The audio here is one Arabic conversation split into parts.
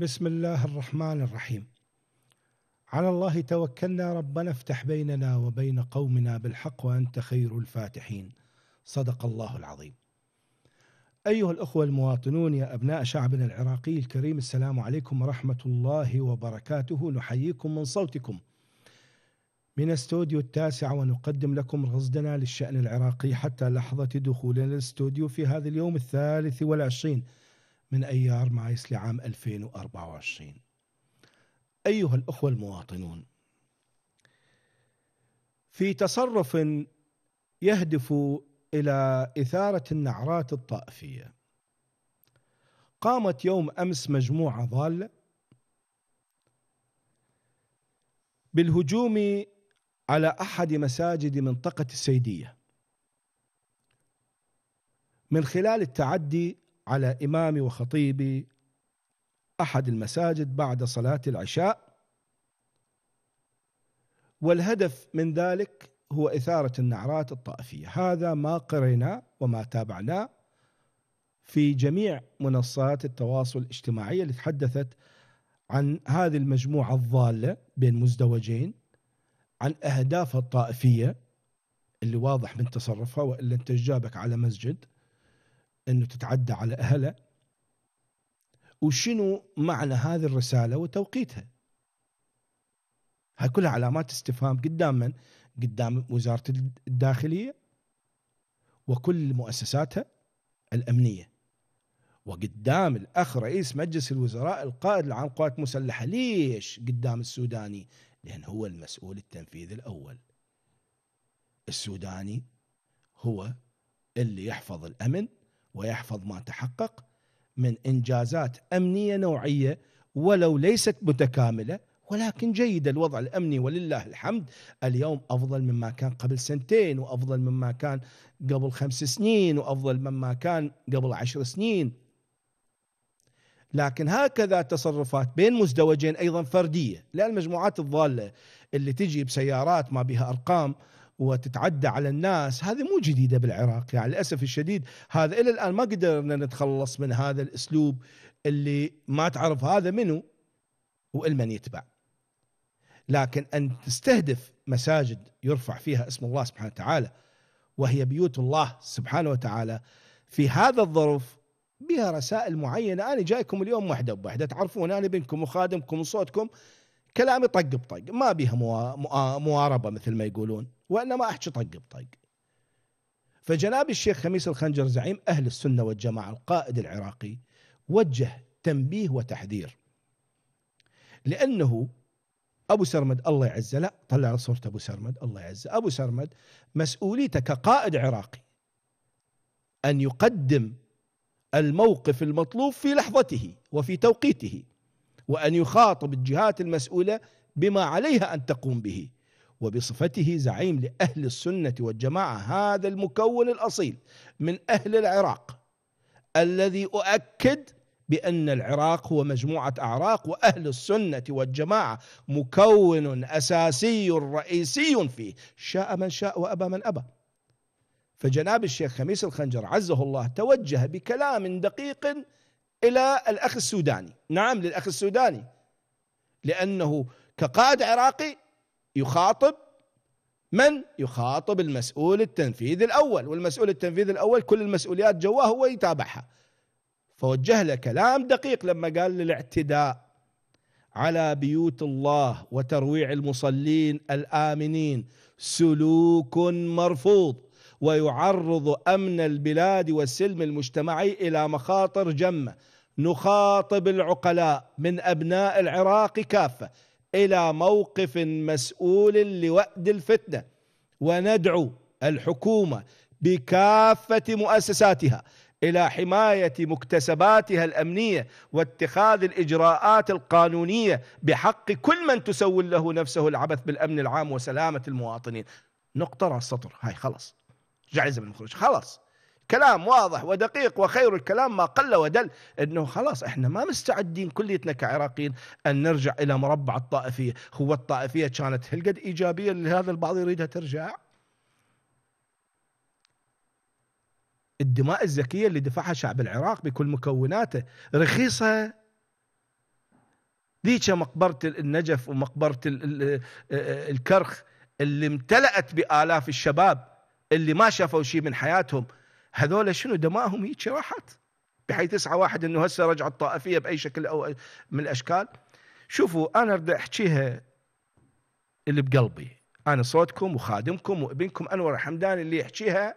بسم الله الرحمن الرحيم على الله توكلنا ربنا افتح بيننا وبين قومنا بالحق وانت خير الفاتحين صدق الله العظيم ايها الاخوه المواطنون يا ابناء شعبنا العراقي الكريم السلام عليكم ورحمه الله وبركاته نحييكم من صوتكم من استوديو التاسع ونقدم لكم رصدنا للشأن العراقي حتى لحظة دخولنا الاستوديو في هذا اليوم الثالث والعشرين من أيار مايس لعام 2024 أيها الأخوة المواطنون في تصرف يهدف إلى إثارة النعرات الطائفية قامت يوم أمس مجموعة ضالة بالهجوم على أحد مساجد منطقة السيدية من خلال التعدي على إمامي وخطيبي أحد المساجد بعد صلاة العشاء والهدف من ذلك هو إثارة النعرات الطائفية هذا ما قريناه وما تابعناه في جميع منصات التواصل الاجتماعي اللي تحدثت عن هذه المجموعة الضالة بين مزدوجين عن أهدافها الطائفية اللي واضح من تصرفها وإلا أنت جابك على مسجد أنه تتعدى على أهلها وشنو معنى هذه الرسالة وتوقيتها هاي كلها علامات استفهام قدام من؟ قدام وزارة الداخلية وكل مؤسساتها الأمنية وقدام الأخ رئيس مجلس الوزراء القائد العام قوات مسلحة ليش قدام السوداني لأن هو المسؤول التنفيذي الأول السوداني هو اللي يحفظ الأمن ويحفظ ما تحقق من إنجازات أمنية نوعية ولو ليست متكاملة ولكن جيد الوضع الأمني ولله الحمد اليوم أفضل مما كان قبل سنتين وأفضل مما كان قبل خمس سنين وأفضل مما كان قبل عشر سنين لكن هكذا تصرفات بين مزدوجين أيضا فردية لان المجموعات الضالة اللي تجي بسيارات ما بها أرقام وتتعدى على الناس هذه مو جديده بالعراق يعني للاسف الشديد هذا الى الان ما قدرنا نتخلص من هذا الاسلوب اللي ما تعرف هذا منه والمن يتبع لكن ان تستهدف مساجد يرفع فيها اسم الله سبحانه وتعالى وهي بيوت الله سبحانه وتعالى في هذا الظرف بها رسائل معينه انا جايكم اليوم وحده بوحده تعرفون انا بينكم وخادمكم وصوتكم كلامي طق بطق ما بيها مواربه مثل ما يقولون وأنا ما أحكي طق بطق فجناب الشيخ خميس الخنجر زعيم أهل السنة والجماعة القائد العراقي وجه تنبيه وتحذير لأنه أبو سرمد الله يعزه لا طلع صورة أبو سرمد الله يعزه أبو سرمد مسؤوليته كقائد عراقي أن يقدم الموقف المطلوب في لحظته وفي توقيته وأن يخاطب الجهات المسؤولة بما عليها أن تقوم به وبصفته زعيم لأهل السنة والجماعة هذا المكون الأصيل من أهل العراق الذي أؤكد بأن العراق هو مجموعة أعراق وأهل السنة والجماعة مكون أساسي رئيسي فيه شاء من شاء وأبى من أبى فجناب الشيخ خميس الخنجر عزه الله توجه بكلام دقيق إلى الأخ السوداني نعم للأخ السوداني لأنه كقائد عراقي يخاطب من يخاطب المسؤول التنفيذي الأول والمسؤول التنفيذي الأول كل المسؤوليات جواه هو يتابعها فوجه له كلام دقيق لما قال للاعتداء على بيوت الله وترويع المصلين الآمنين سلوك مرفوض ويعرض أمن البلاد والسلم المجتمعي إلى مخاطر جمة نخاطب العقلاء من أبناء العراق كافة الى موقف مسؤول لوأد الفتنه وندعو الحكومه بكافه مؤسساتها الى حمايه مكتسباتها الامنيه واتخاذ الاجراءات القانونيه بحق كل من تسول له نفسه العبث بالامن العام وسلامه المواطنين نقطه راس سطر هاي خلص. جعزه من المخرج خلص. كلام واضح ودقيق وخير الكلام ما قل ودل انه خلاص احنا ما مستعدين كليتنا كعراقيين ان نرجع الى مربع الطائفيه، هو الطائفيه كانت هل قد ايجابيه لهذا البعض يريدها ترجع؟ الدماء الزكيه اللي دفعها شعب العراق بكل مكوناته رخيصه ذيك مقبره النجف ومقبره الكرخ اللي امتلأت بآلاف الشباب اللي ما شافوا شيء من حياتهم هذول شنو دمائهم هيك راحت بحيث يسعى واحد انه هسه رجع الطائفيه باي شكل او من الاشكال شوفوا انا بدي احكيها اللي بقلبي انا صوتكم وخادمكم وابنكم انور الحمداني اللي يحكيها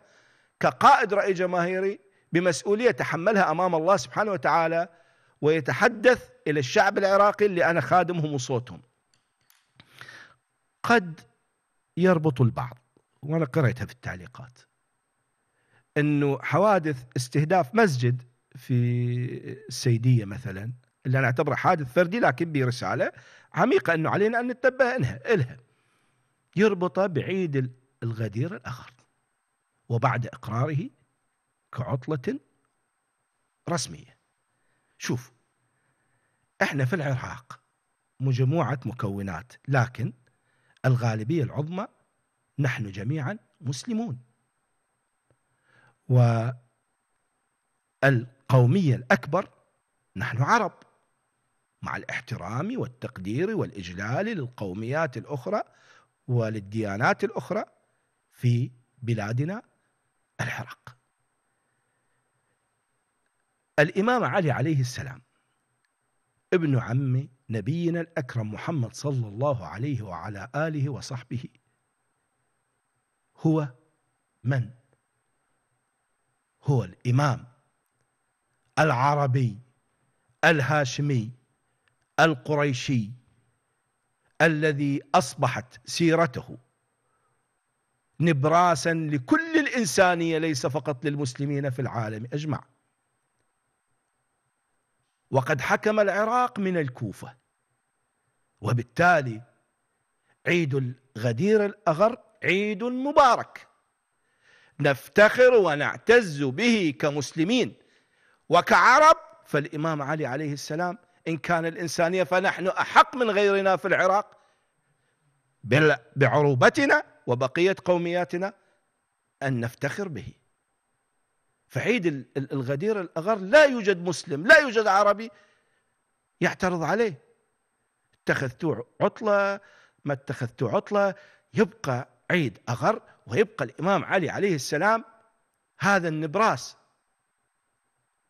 كقائد راي جماهيري بمسؤوليه تحملها امام الله سبحانه وتعالى ويتحدث الى الشعب العراقي اللي انا خادمهم وصوتهم. قد يربط البعض وانا قريتها في التعليقات انه حوادث استهداف مسجد في السيديه مثلا اللي انا اعتبره حادث فردي لكن برساله عميقه انه علينا ان نتنبه انها الها يربطه بعيد الغدير الاخر وبعد اقراره كعطله رسميه شوف احنا في العراق مجموعه مكونات لكن الغالبيه العظمى نحن جميعا مسلمون والقومية الأكبر نحن عرب مع الاحترام والتقدير والإجلال للقوميات الأخرى وللديانات الأخرى في بلادنا العراق الإمام علي عليه السلام ابن عم نبينا الأكرم محمد صلى الله عليه وعلى آله وصحبه هو من هو الإمام العربي الهاشمي القريشي الذي أصبحت سيرته نبراسا لكل الإنسانية ليس فقط للمسلمين في العالم أجمع وقد حكم العراق من الكوفة وبالتالي عيد الغدير الأغر عيد مبارك نفتخر ونعتز به كمسلمين وكعرب فالإمام علي عليه السلام إن كان الإنسانية فنحن أحق من غيرنا في العراق بعروبتنا وبقية قومياتنا أن نفتخر به فعيد الغدير الأغر لا يوجد مسلم لا يوجد عربي يعترض عليه اتخذت عطلة ما اتخذت عطلة يبقى عيد أغر ويبقى الإمام علي عليه السلام هذا النبراس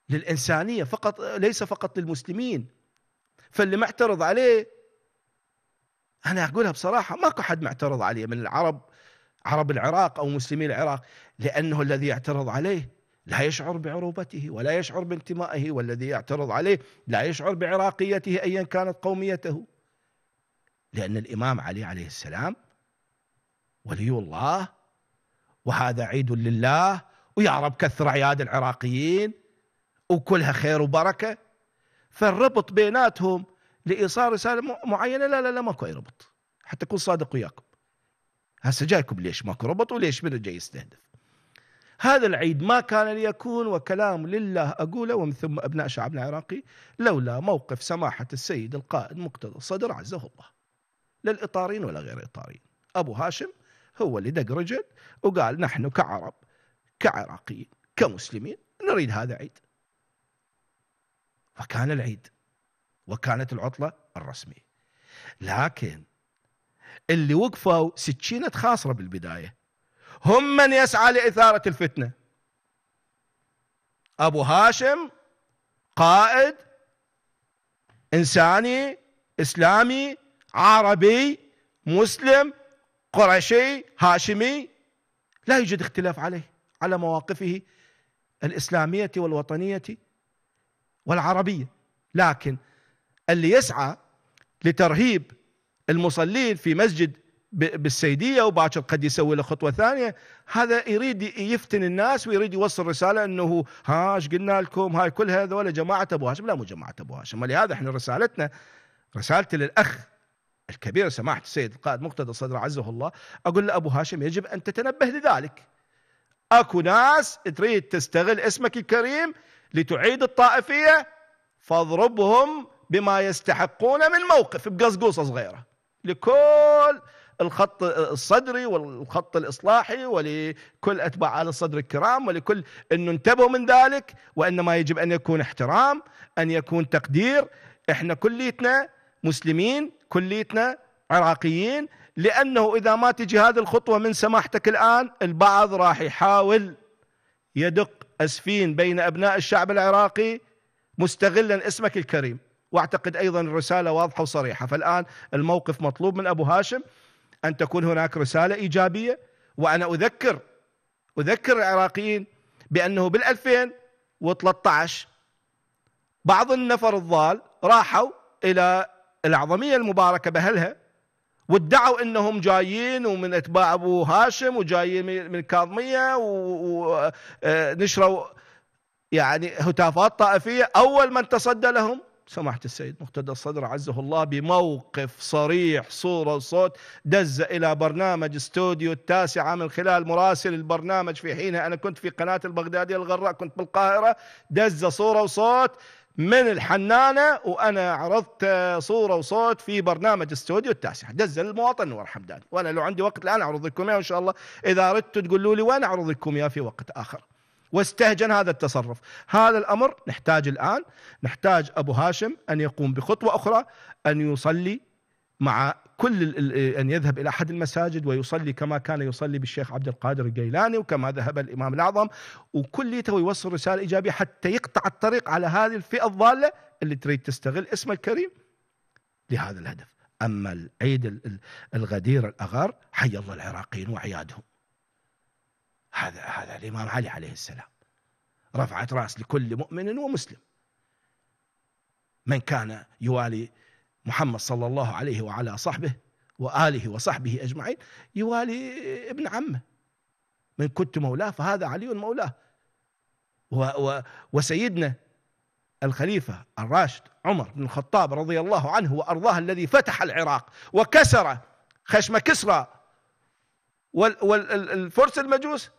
للإنسانية فقط ليس فقط للمسلمين فاللي معترض عليه أنا أقولها بصراحة ماكو أحد معترض عليه من العرب عرب العراق أو مسلمي العراق لأنه الذي يعترض عليه لا يشعر بعروبته ولا يشعر بانتمائه والذي يعترض عليه لا يشعر بعراقيته أيا كانت قوميته لأن الإمام علي عليه السلام ولي الله وهذا عيد لله ويا رب كثر اعياد العراقيين وكلها خير وبركه فالربط بيناتهم لايصال رساله معينه لا لا لا ماكو اي ربط حتى اكون صادق وياكم هسه جايكم ليش ماكو ربط وليش منو جاي يستهدف هذا العيد ما كان ليكون وكلام لله أقوله ومن ثم أبناء شعبنا العراقي لولا موقف سماحة السيد القائد مقتدى الصدر عزه الله للإطارين ولا غير الإطارين أبو هاشم هو اللي دق رجل وقال نحن كعرب كعراقيين كمسلمين نريد هذا عيد فكان العيد وكانت العطلة الرسمية لكن اللي وقفوا سكينة خاصرة بالبداية هم من يسعى لإثارة الفتنة أبو هاشم قائد إنساني إسلامي عربي مسلم قرشي هاشمي لا يوجد اختلاف عليه على مواقفه الإسلامية والوطنية والعربية لكن اللي يسعى لترهيب المصلين في مسجد بالسيدية وباكر قد يسوي له خطوة ثانية هذا يريد يفتن الناس ويريد يوصل رسالة انه ها ايش قلنا لكم هاي كل هذول جماعة ابو هاشم لا مو جماعة ابو هاشم لهذا احنا رسالتنا رسالتي للاخ الكبير سماحة السيد القائد مقتدى الصدر عزه الله أقول لأبو هاشم يجب أن تتنبه لذلك أكو ناس تريد تستغل اسمك الكريم لتعيد الطائفية فاضربهم بما يستحقون من موقف بقصقوصة صغيرة لكل الخط الصدري والخط الإصلاحي ولكل أتباع آل الصدر الكرام ولكل أنه انتبهوا من ذلك وإنما يجب أن يكون احترام أن يكون تقدير إحنا كليتنا مسلمين كليتنا عراقيين لأنه إذا ما تجي هذه الخطوة من سماحتك الآن البعض راح يحاول يدق أسفين بين أبناء الشعب العراقي مستغلا اسمك الكريم واعتقد ايضا الرساله واضحه وصريحه فالان الموقف مطلوب من ابو هاشم ان تكون هناك رساله ايجابيه وانا اذكر اذكر العراقيين بانه بال 2013 بعض النفر الضال راحوا الى العظمية المباركة بأهلها وادعوا انهم جايين ومن اتباع ابو هاشم وجايين من الكاظميه ونشروا آه، يعني هتافات طائفيه اول من تصدى لهم سماحة السيد مقتدى الصدر عزه الله بموقف صريح صورة وصوت دز إلى برنامج استوديو التاسعة من خلال مراسل البرنامج في حينها أنا كنت في قناة البغدادية الغراء كنت بالقاهرة دز صورة وصوت من الحنانة وأنا عرضت صورة وصوت في برنامج استوديو التاسع دزل المواطن نور حمداني وأنا لو عندي وقت الآن أعرض لكم إياه إن شاء الله إذا أردتوا تقولوا لي وين أعرض لكم إياه في وقت آخر واستهجن هذا التصرف هذا الأمر نحتاج الآن نحتاج أبو هاشم أن يقوم بخطوة أخرى أن يصلي مع كل أن يذهب إلى أحد المساجد ويصلي كما كان يصلي بالشيخ عبد القادر الجيلاني وكما ذهب الإمام الأعظم وكليته يوصل رسالة إيجابية حتى يقطع الطريق على هذه الفئة الضالة اللي تريد تستغل اسمه الكريم لهذا الهدف أما العيد الغدير الأغار حي الله العراقيين وعيادهم هذا هذا الإمام علي عليه السلام رفعت رأس لكل مؤمن ومسلم من كان يوالي محمد صلى الله عليه وعلى صحبه وآله وصحبه أجمعين يوالي ابن عمه من كنت مولاه فهذا علي مولاه و و وسيدنا الخليفة الراشد عمر بن الخطاب رضي الله عنه وأرضاه الذي فتح العراق وكسر خشم كسرى والفرس المجوس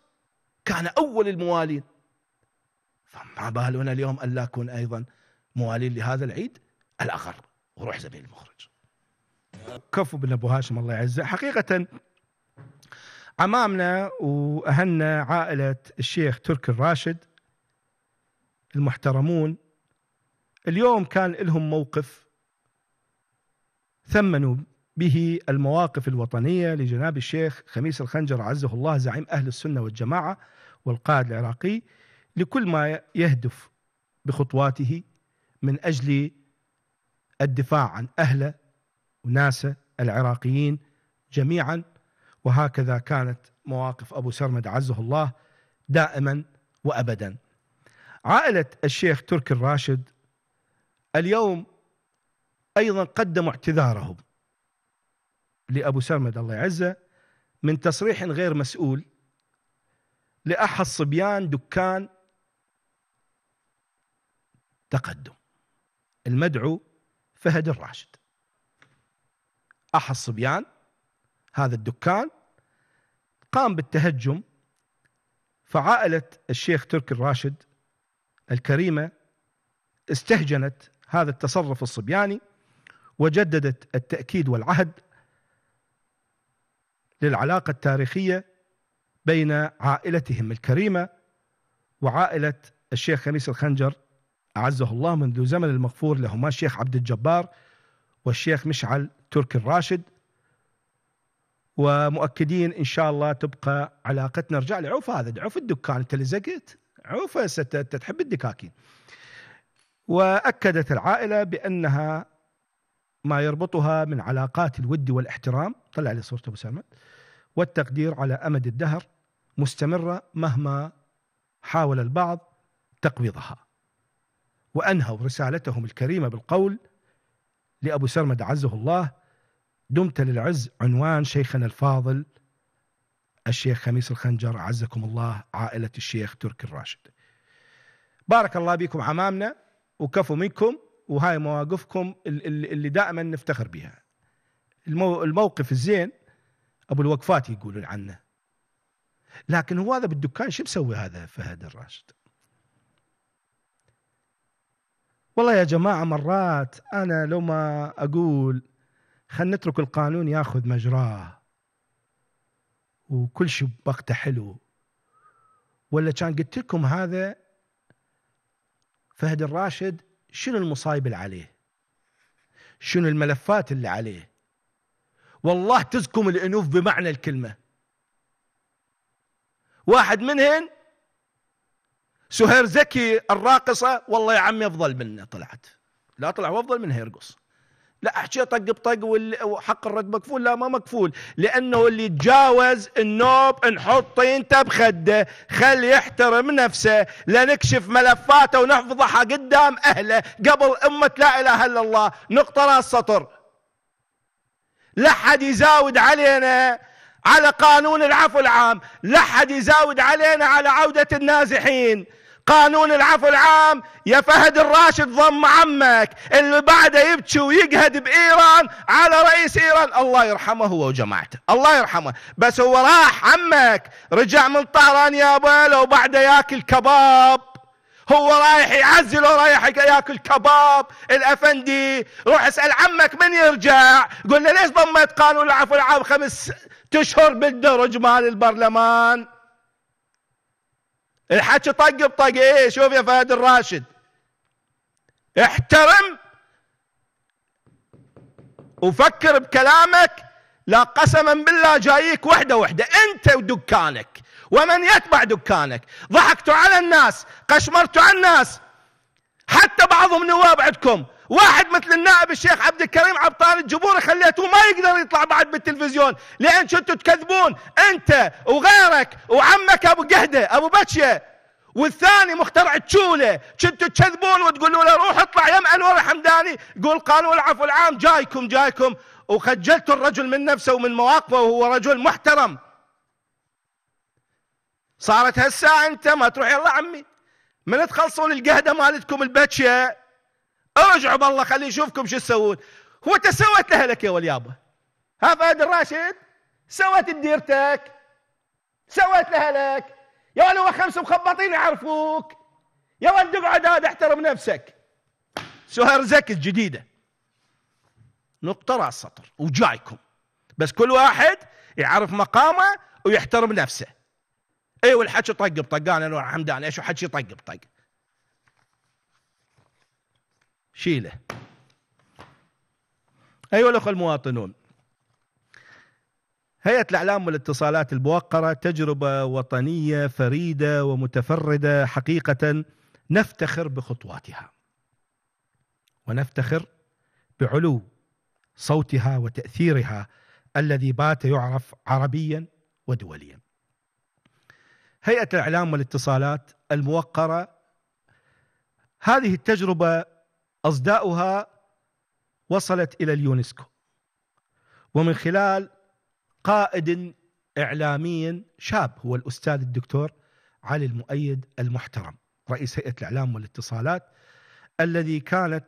كان أول الموالين فما بالنا اليوم أن لا أكون أيضا موالين لهذا العيد الأغر وروح زميل المخرج كفو بن ابو هاشم الله يعزه حقيقه امامنا واهلنا عائله الشيخ تركي الراشد المحترمون اليوم كان لهم موقف ثمنوا به المواقف الوطنيه لجناب الشيخ خميس الخنجر عزه الله زعيم اهل السنه والجماعه والقائد العراقي لكل ما يهدف بخطواته من اجل الدفاع عن أهله وناسه العراقيين جميعا وهكذا كانت مواقف أبو سرمد عزه الله دائما وأبدا عائلة الشيخ تركي الراشد اليوم أيضا قدموا اعتذارهم لأبو سرمد الله يعزه من تصريح غير مسؤول لأحد صبيان دكان تقدم المدعو فهد الراشد أحد الصبيان هذا الدكان قام بالتهجم فعائلة الشيخ تركي الراشد الكريمة استهجنت هذا التصرف الصبياني وجددت التأكيد والعهد للعلاقة التاريخية بين عائلتهم الكريمة وعائلة الشيخ خميس الخنجر أعزه الله منذ زمن المغفور لهما الشيخ عبد الجبار والشيخ مشعل تركي الراشد ومؤكدين إن شاء الله تبقى علاقتنا رجع لعوف هذا عوف الدكان أنت لزقت عوف تحب الدكاكين وأكدت العائلة بأنها ما يربطها من علاقات الود والاحترام طلع لي صورته ابو سلمة والتقدير على امد الدهر مستمره مهما حاول البعض تقويضها وأنهوا رسالتهم الكريمة بالقول لأبو سرمد عزه الله دمت للعز عنوان شيخنا الفاضل الشيخ خميس الخنجر عزكم الله عائلة الشيخ تركي الراشد بارك الله بكم عمامنا وكفوا منكم وهاي مواقفكم اللي دائما نفتخر بها الموقف الزين ابو الوقفات يقولون عنه لكن هو هذا بالدكان شو مسوي هذا فهد الراشد والله يا جماعه مرات انا لو ما اقول خلينا نترك القانون ياخذ مجراه وكل شيء بوقته حلو ولا كان قلت لكم هذا فهد الراشد شنو المصايب اللي عليه شنو الملفات اللي عليه والله تزكم الانوف بمعنى الكلمه واحد منهن سهير زكي الراقصة والله يا عمي أفضل منه طلعت لا طلع أفضل منها يرقص لا احكي طق بطق وحق الرد مكفول لا ما مكفول لانه اللي تجاوز النوب نحط طينته بخده خل يحترم نفسه لنكشف ملفاته ونحفظها قدام اهله قبل امه لا اله الا الله نقطه راس سطر لا حد يزاود علينا على قانون العفو العام لا حد يزاود علينا على عوده النازحين قانون العفو العام يا فهد الراشد ضم عمك اللي بعده يبكي ويقهد بإيران على رئيس إيران الله يرحمه هو وجماعته الله يرحمه بس هو راح عمك رجع من طهران يابا لو بعده ياكل كباب هو رايح يعزل ورايح ياكل كباب الافندي روح اسال عمك من يرجع قلنا ليش ضميت قانون العفو العام خمس تشهر بالدرج مال البرلمان الحكي طق بطق ايه شوف يا فهد الراشد احترم وفكر بكلامك لا قسما بالله جايك وحده وحده انت ودكانك ومن يتبع دكانك ضحكتوا على الناس قشمرتوا على الناس حتى بعضهم نواب عندكم واحد مثل النائب الشيخ عبد الكريم عبطال الجبور خليته ما يقدر يطلع بعد بالتلفزيون لان شنتوا تكذبون انت وغيرك وعمك ابو قهده ابو بتشه والثاني مخترع تشوله شنتوا تكذبون وتقولوا له روح اطلع يم انور الحمداني قول قالوا العفو العام جايكم جايكم وخجلتوا الرجل من نفسه ومن مواقفه وهو رجل محترم صارت هالساعة انت ما تروح يلا عمي من تخلصون القهده مالتكم البتشه ارجعوا بالله خليه يشوفكم شو تسوون هو تسوت لك يا وليابا ها فهد الراشد سوت ديرتك سوت لك يا هو خمس مخبطين يعرفوك يا ولد اقعد هذا احترم نفسك سهير زكي الجديده نقطه راس سطر وجايكم بس كل واحد يعرف مقامه ويحترم نفسه ايوه والحكي طق بطق انا حمدان ايش حكي طق بطق شيله أيها الأخوة المواطنون هيئة الإعلام والاتصالات الموقرة تجربة وطنية فريدة ومتفردة حقيقة نفتخر بخطواتها ونفتخر بعلو صوتها وتأثيرها الذي بات يعرف عربيا ودوليا هيئة الإعلام والاتصالات الموقرة هذه التجربة أصداؤها وصلت إلى اليونسكو ومن خلال قائد إعلامي شاب هو الأستاذ الدكتور علي المؤيد المحترم رئيس هيئة الإعلام والاتصالات الذي كانت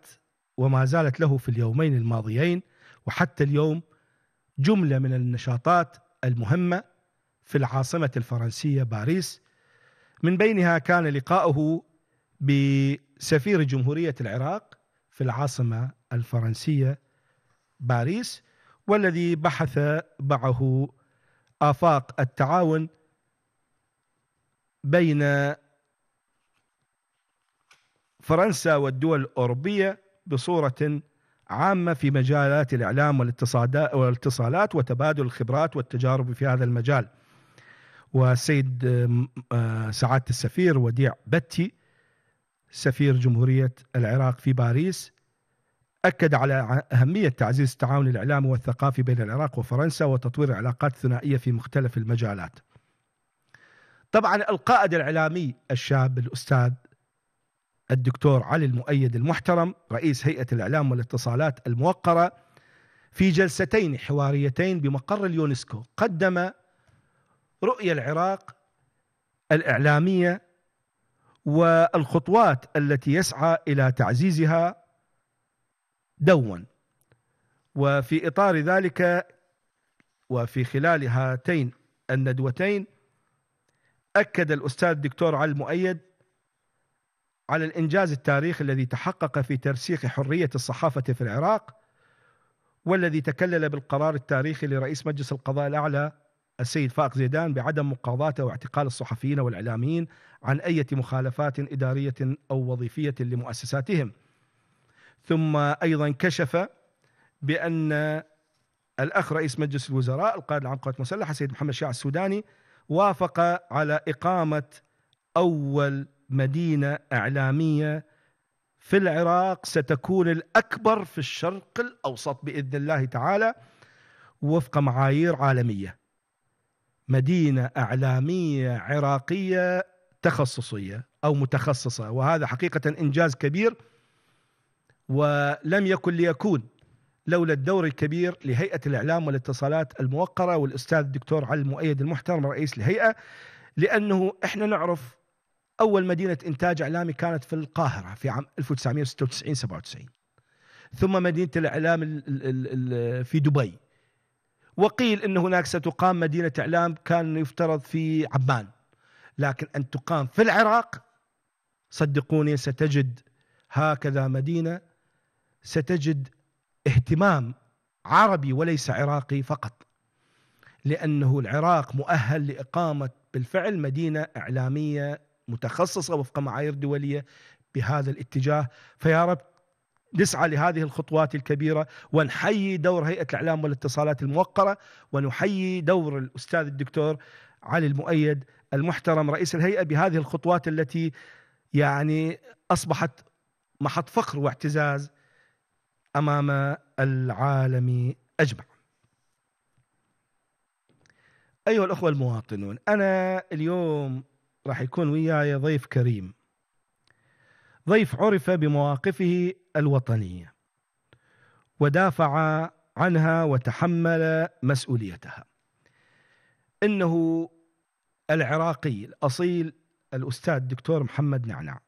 وما زالت له في اليومين الماضيين وحتى اليوم جملة من النشاطات المهمة في العاصمة الفرنسية باريس من بينها كان لقاؤه بسفير جمهورية العراق في العاصمة الفرنسية باريس والذي بحث معه آفاق التعاون بين فرنسا والدول الأوروبية بصورة عامة في مجالات الإعلام والاتصالات وتبادل الخبرات والتجارب في هذا المجال والسيد آه، سعادة السفير وديع بتي سفير جمهورية العراق في باريس أكد على أهمية تعزيز التعاون الإعلامي والثقافي بين العراق وفرنسا وتطوير العلاقات الثنائية في مختلف المجالات طبعا القائد الإعلامي الشاب الأستاذ الدكتور علي المؤيد المحترم رئيس هيئة الإعلام والاتصالات الموقرة في جلستين حواريتين بمقر اليونسكو قدم رؤية العراق الإعلامية والخطوات التي يسعى الى تعزيزها دوما وفي اطار ذلك وفي خلال هاتين الندوتين اكد الاستاذ الدكتور علي المؤيد على الانجاز التاريخي الذي تحقق في ترسيخ حريه الصحافه في العراق والذي تكلل بالقرار التاريخي لرئيس مجلس القضاء الاعلى السيد فائق زيدان بعدم مقاضاته واعتقال الصحفيين والاعلاميين عن أي مخالفات إدارية أو وظيفية لمؤسساتهم ثم أيضا كشف بأن الأخ رئيس مجلس الوزراء القائد العام للقوات المسلحة سيد محمد شاع السوداني وافق على إقامة أول مدينة إعلامية في العراق ستكون الأكبر في الشرق الأوسط بإذن الله تعالى وفق معايير عالمية مدينة إعلامية عراقية تخصصيه او متخصصه وهذا حقيقه انجاز كبير ولم يكن ليكون لولا الدور الكبير لهيئه الاعلام والاتصالات الموقره والاستاذ الدكتور علي المؤيد المحترم رئيس الهيئه لانه احنا نعرف اول مدينه انتاج اعلامي كانت في القاهره في عام 1996 97 ثم مدينه الاعلام في دبي وقيل ان هناك ستقام مدينه اعلام كان يفترض في عمان لكن أن تقام في العراق صدقوني ستجد هكذا مدينة ستجد اهتمام عربي وليس عراقي فقط لأنه العراق مؤهل لإقامة بالفعل مدينة إعلامية متخصصة وفق معايير دولية بهذا الاتجاه فيا رب نسعى لهذه الخطوات الكبيره ونحيي دور هيئه الاعلام والاتصالات الموقره ونحيي دور الاستاذ الدكتور علي المؤيد المحترم رئيس الهيئه بهذه الخطوات التي يعني اصبحت محط فخر واعتزاز امام العالم اجمع. ايها الاخوه المواطنون انا اليوم راح يكون وياي ضيف كريم. ضيف عرف بمواقفه الوطنيه ودافع عنها وتحمل مسؤوليتها. انه العراقي الأصيل الأستاذ الدكتور محمد نعناع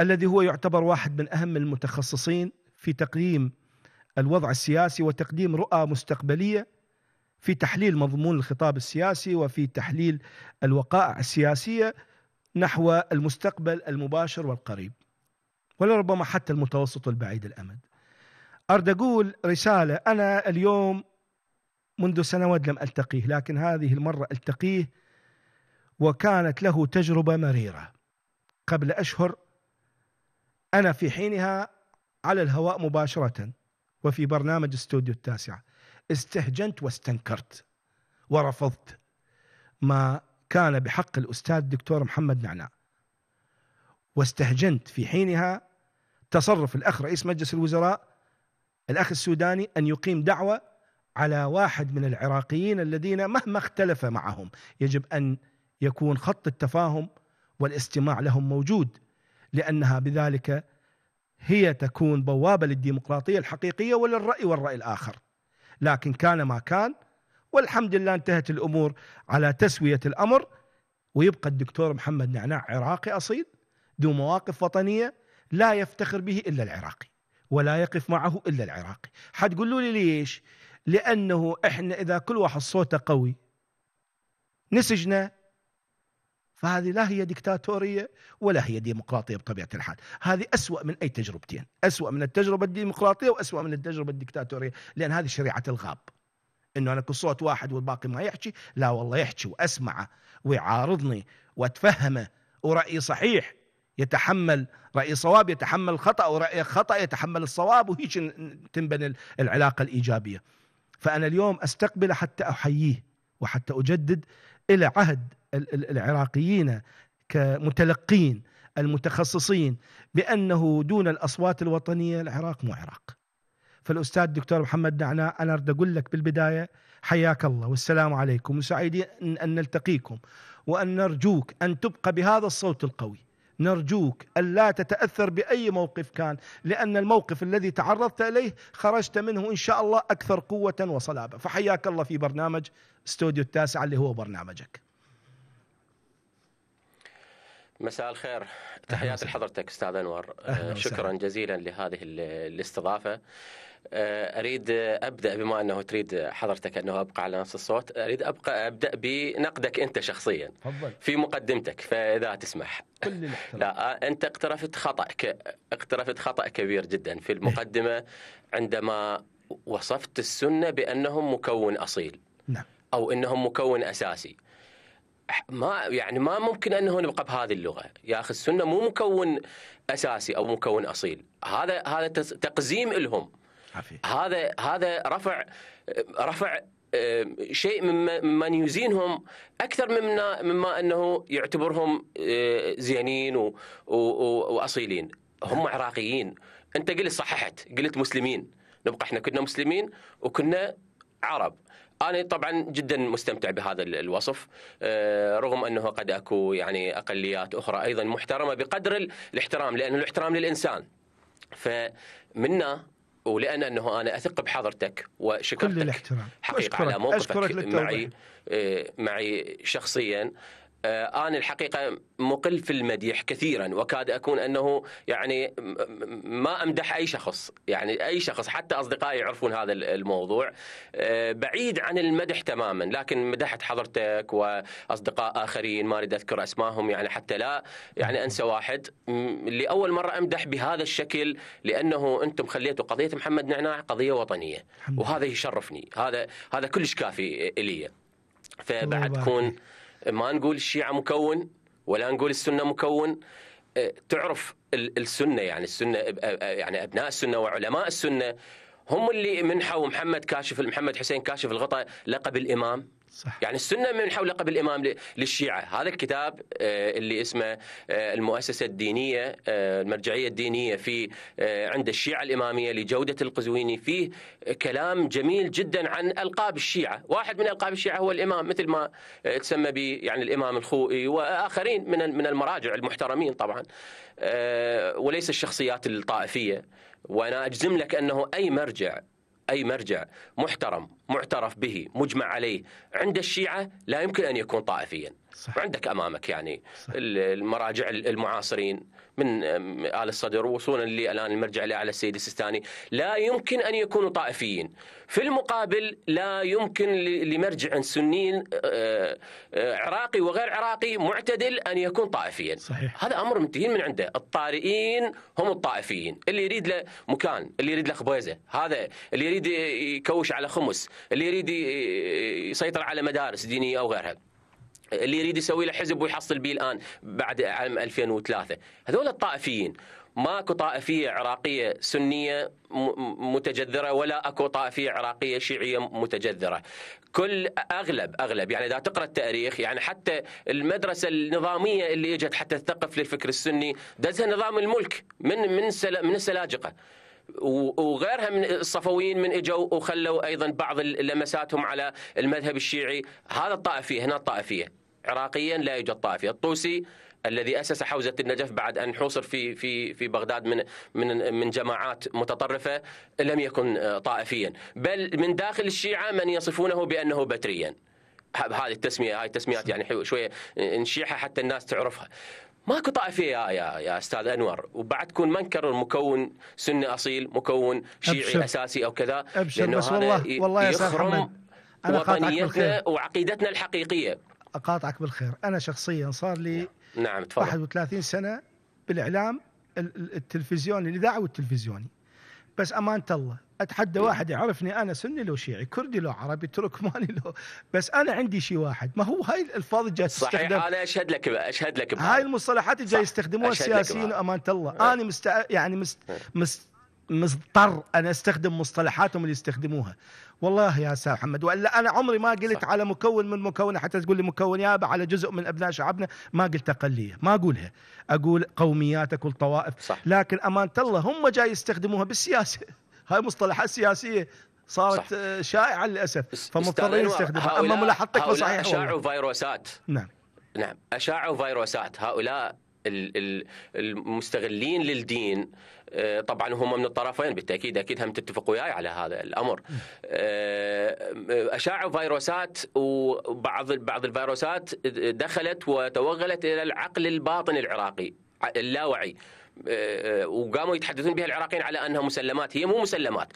الذي هو يعتبر واحد من أهم المتخصصين في تقييم الوضع السياسي وتقديم رؤى مستقبلية في تحليل مضمون الخطاب السياسي وفي تحليل الوقائع السياسية نحو المستقبل المباشر والقريب ولربما حتى المتوسط والبعيد الأمد أرد أقول رسالة أنا اليوم منذ سنوات لم التقيه لكن هذه المره التقيه وكانت له تجربه مريره قبل اشهر انا في حينها على الهواء مباشره وفي برنامج استوديو التاسعه استهجنت واستنكرت ورفضت ما كان بحق الاستاذ الدكتور محمد نعناع واستهجنت في حينها تصرف الاخ رئيس مجلس الوزراء الاخ السوداني ان يقيم دعوه على واحد من العراقيين الذين مهما اختلف معهم يجب ان يكون خط التفاهم والاستماع لهم موجود لانها بذلك هي تكون بوابه للديمقراطيه الحقيقيه وللراي والراي الاخر لكن كان ما كان والحمد لله انتهت الامور على تسويه الامر ويبقى الدكتور محمد نعناع عراقي اصيل ذو مواقف وطنيه لا يفتخر به الا العراقي ولا يقف معه الا العراقي حتقولوا لي ليش لأنه إحنا إذا كل واحد صوته قوي نسجنا فهذه لا هي ديكتاتورية ولا هي ديمقراطية بطبيعة الحال هذه أسوأ من أي تجربتين أسوأ من التجربة الديمقراطية وأسوأ من التجربة الديكتاتورية لأن هذه شريعة الغاب انه انا كل صوت واحد والباقي ما يحكي لا والله يحكي واسمعه ويعارضني واتفهمه ورايي صحيح يتحمل راي صواب يتحمل خطا وراي خطا يتحمل الصواب وهيك تنبني العلاقه الايجابيه فأنا اليوم أستقبل حتى أحييه وحتى أجدد إلى عهد العراقيين كمتلقين المتخصصين بأنه دون الأصوات الوطنية العراق مو عراق فالأستاذ الدكتور محمد نعناع أنا أريد أقول لك بالبداية حياك الله والسلام عليكم وسعيدين أن نلتقيكم وأن نرجوك أن تبقى بهذا الصوت القوي نرجوك ألا تتأثر بأي موقف كان لأن الموقف الذي تعرضت إليه خرجت منه إن شاء الله أكثر قوة وصلابة فحياك الله في برنامج استوديو التاسع اللي هو برنامجك مساء الخير تحياتي لحضرتك استاذ انور شكرا جزيلا لهذه الاستضافه آه، اريد ابدا بما انه تريد حضرتك انه ابقى على نفس الصوت اريد ابقى ابدا بنقدك انت شخصيا في مقدمتك فاذا تسمح كل لا انت اقترفت خطا ك... اقترفت خطا كبير جدا في المقدمه عندما وصفت السنه بانهم مكون اصيل نعم. او انهم مكون اساسي ما يعني ما ممكن انه نبقى بهذه اللغه يا اخي السنه مو مكون اساسي او مكون اصيل هذا هذا تقزيم لهم عافية. هذا هذا رفع رفع شيء مما ممن يزينهم اكثر مما مما انه يعتبرهم آه، زينين واصيلين هم عراقيين انت قلت صححت قلت مسلمين نبقى احنا كنا مسلمين وكنا عرب انا طبعا جدا مستمتع بهذا الوصف آه، رغم انه قد اكو يعني اقليات اخرى ايضا محترمه بقدر الاحترام لانه الاحترام للانسان فمنا ولان انه انا اثق بحضرتك وشكرتك كل الاحترام حقيقه على موقفك معي آه، معي شخصيا آه، أنا الحقيقة مقل في المديح كثيرا وكاد أكون أنه يعني ما أمدح أي شخص يعني أي شخص حتى أصدقائي يعرفون هذا الموضوع آه، بعيد عن المدح تماما لكن مدحت حضرتك وأصدقاء آخرين ما أريد أذكر أسمائهم يعني حتى لا يعني أنسى واحد لأول مرة أمدح بهذا الشكل لأنه أنتم خليتوا قضية محمد نعناع قضية وطنية وهذا يشرفني هذا هذا كلش كافي لي فبعد كون ما نقول الشيعة مكون ولا نقول السنة مكون أه، تعرف السنة يعني السنة يعني أبناء السنة وعلماء السنة هم اللي منحوا محمد كاشف محمد حسين كاشف الغطاء لقب الإمام صح. يعني السنة من قبل الإمام للشيعة هذا الكتاب آه، اللي اسمه آه، المؤسسة الدينية آه، المرجعية الدينية في عند الشيعة الإمامية لجودة القزويني فيه كلام جميل جدا عن ألقاب الشيعة واحد من ألقاب الشيعة هو الإمام مثل ما تسمى به يعني الإمام الخوئي وآخرين من من المراجع المحترمين طبعا وليس الشخصيات الطائفية وأنا أجزم لك أنه أي مرجع أي مرجع محترم معترف به مجمع عليه عند الشيعة لا يمكن أن يكون طائفيا صح. وعندك أمامك يعني صح. المراجع المعاصرين من آه، ال الصدر وصولا للان المرجع على السيد السيستاني لا يمكن ان يكونوا طائفيين في المقابل لا يمكن لمرجع سني آه، آه، عراقي وغير عراقي معتدل ان يكون طائفيا صحيح. هذا امر منتهين من عنده الطارئين هم الطائفيين اللي يريد له مكان اللي يريد له خبيزه هذا اللي يريد يكوش على خمس اللي يريد يسيطر على مدارس دينيه او غيرها اللي يريد يسوي له حزب ويحصل به الان بعد عام 2003 هذول الطائفيين ماكو طائفيه عراقيه سنيه متجذره ولا اكو طائفيه عراقيه شيعيه متجذره. كل اغلب اغلب يعني اذا تقرا التاريخ يعني حتى المدرسه النظاميه اللي اجت حتى تثقف للفكر السني دزها نظام الملك من من من السلاجقه. وغيرها من الصفويين من اجوا وخلوا ايضا بعض لمساتهم على المذهب الشيعي هذا الطائفيه هنا الطائفيه عراقيا لا يوجد طائفيه الطوسي الذي اسس حوزه النجف بعد ان حوصر في في في بغداد من من من جماعات متطرفه لم يكن آه، طائفيا بل من داخل الشيعه من يصفونه بانه بتريا هذه التسميه هاي التسميات يعني شويه آه، نشيعها حتى الناس تعرفها ماكو طائفيه يا يا, يا استاذ انور وبعد تكون ما المكون مكون سني اصيل مكون شيعي أبشر. اساسي او كذا أبشر لانه بس هذا والله, والله يخرم وطنيتنا وعقيدتنا الحقيقيه اقاطعك بالخير انا شخصيا صار لي نعم تفضل 31 سنه بالاعلام التلفزيوني الاذاعي والتلفزيوني بس امانه الله اتحدى إيه. واحد يعرفني انا سني لو شيعي كردي لو عربي تركماني لو بس انا عندي شيء واحد ما هو هاي الالفاظ جاي تستخدم صحيح انا اشهد لك اشهد لك هاي المصطلحات جاي يستخدموها السياسيين امانه الله أه. انا مست يعني مست... آه. مست... مضطر انا استخدم مصطلحاتهم اللي يستخدموها والله يا استاذ محمد والا انا عمري ما قلت صح. على مكون من مكونه حتى تقول لي مكون يابا على جزء من ابناء شعبنا ما قلت اقليه ما اقولها اقول قوميات اقول طوائف صح. لكن امانه الله هم جاي يستخدموها بالسياسه هاي مصطلحات سياسيه صارت صح. شائعه للاسف فمضطرين نستخدمها اما ملاحظتك صحيحه اشاعوا فيروسات نعم نعم اشاعوا فيروسات هؤلاء المستغلين للدين آه، طبعا هم من الطرفين بالتاكيد اكيد هم تتفق وياي على هذا الامر آه، آه، اشاعوا فيروسات وبعض بعض الفيروسات دخلت وتوغلت الى العقل الباطن العراقي اللاوعي وقاموا يتحدثون بها العراقيين على انها مسلمات هي مو مسلمات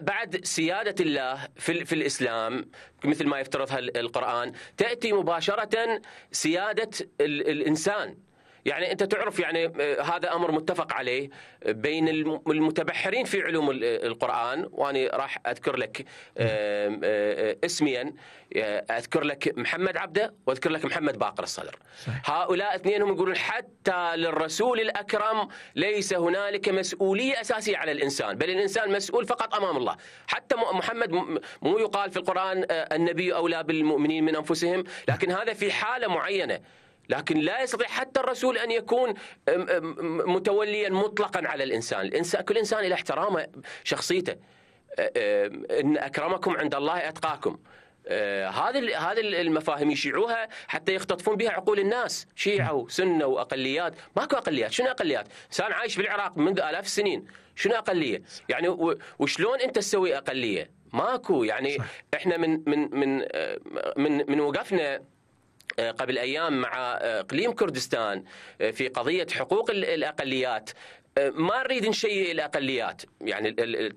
بعد سياده الله في في الاسلام مثل ما يفترضها القران تاتي مباشره سياده الانسان يعني انت تعرف يعني آه، هذا امر متفق عليه آه، بين المتبحرين في علوم آه، القران وانا راح اذكر لك اسميا اذكر لك محمد عبده واذكر لك محمد باقر الصدر صحيح. هؤلاء اثنينهم يقولون حتى للرسول الاكرم ليس هنالك مسؤوليه اساسيه على الانسان بل الانسان مسؤول فقط امام الله حتى محمد مو يقال في القران النبي اولى بالمؤمنين من انفسهم لكن هذا في حاله معينه لكن لا يستطيع حتى الرسول ان يكون متوليا مطلقا على الانسان، الانسان كل انسان له احترامه شخصيته. ان اكرمكم عند الله اتقاكم. هذه هذه المفاهيم يشيعوها حتى يختطفون بها عقول الناس، شيعه وسنه واقليات، ماكو اقليات، شنو اقليات؟ انسان عايش بالعراق منذ الاف السنين، شنو اقليه؟ يعني وشلون انت تسوي اقليه؟ ماكو يعني احنا من من من من, من وقفنا آه، قبل ايام مع آه، اقليم كردستان آه، في قضيه حقوق الاقليات أه، ما نريد نشيء الاقليات يعني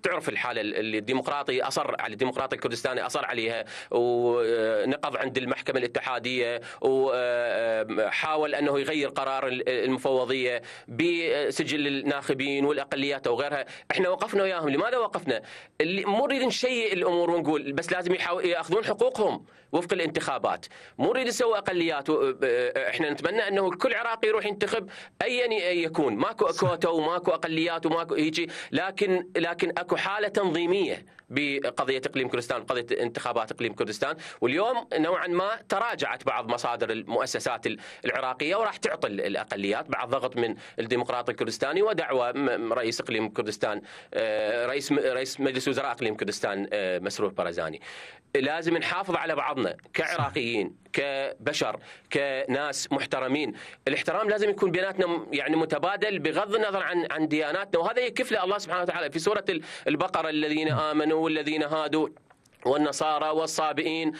تعرف الحاله الديمقراطي اصر على الديمقراطي الكردستاني اصر عليها ونقض عند المحكمه الاتحاديه وحاول انه يغير قرار المفوضيه بسجل الناخبين والاقليات او غيرها احنا وقفنا وياهم لماذا وقفنا مو نريد نشيء الامور ونقول بس لازم ياخذون حقوقهم وفق الانتخابات مو نريد نسوي اقليات أه، أه، احنا نتمنى انه كل عراقي يروح ينتخب ايا يكون ماكو كوتا وماكو اقليات وماكو هيجي لكن لكن اكو حاله تنظيميه بقضيه اقليم كردستان وقضيه انتخابات اقليم كردستان واليوم نوعا ما تراجعت بعض مصادر المؤسسات العراقيه وراح تعطل الاقليات بعد ضغط من الديمقراطي الكردستاني ودعوه رئيس اقليم كردستان آه، رئيس رئيس مجلس وزراء اقليم كردستان آه، مسرور برزاني لازم نحافظ على بعضنا كعراقيين كبشر كناس محترمين الاحترام لازم يكون بيناتنا يعني متبادل بغض النظر عن عن دياناتنا وهذا يكفله الله سبحانه وتعالى في سوره البقره الذين امنوا والذين هادوا والنصارى والصابئين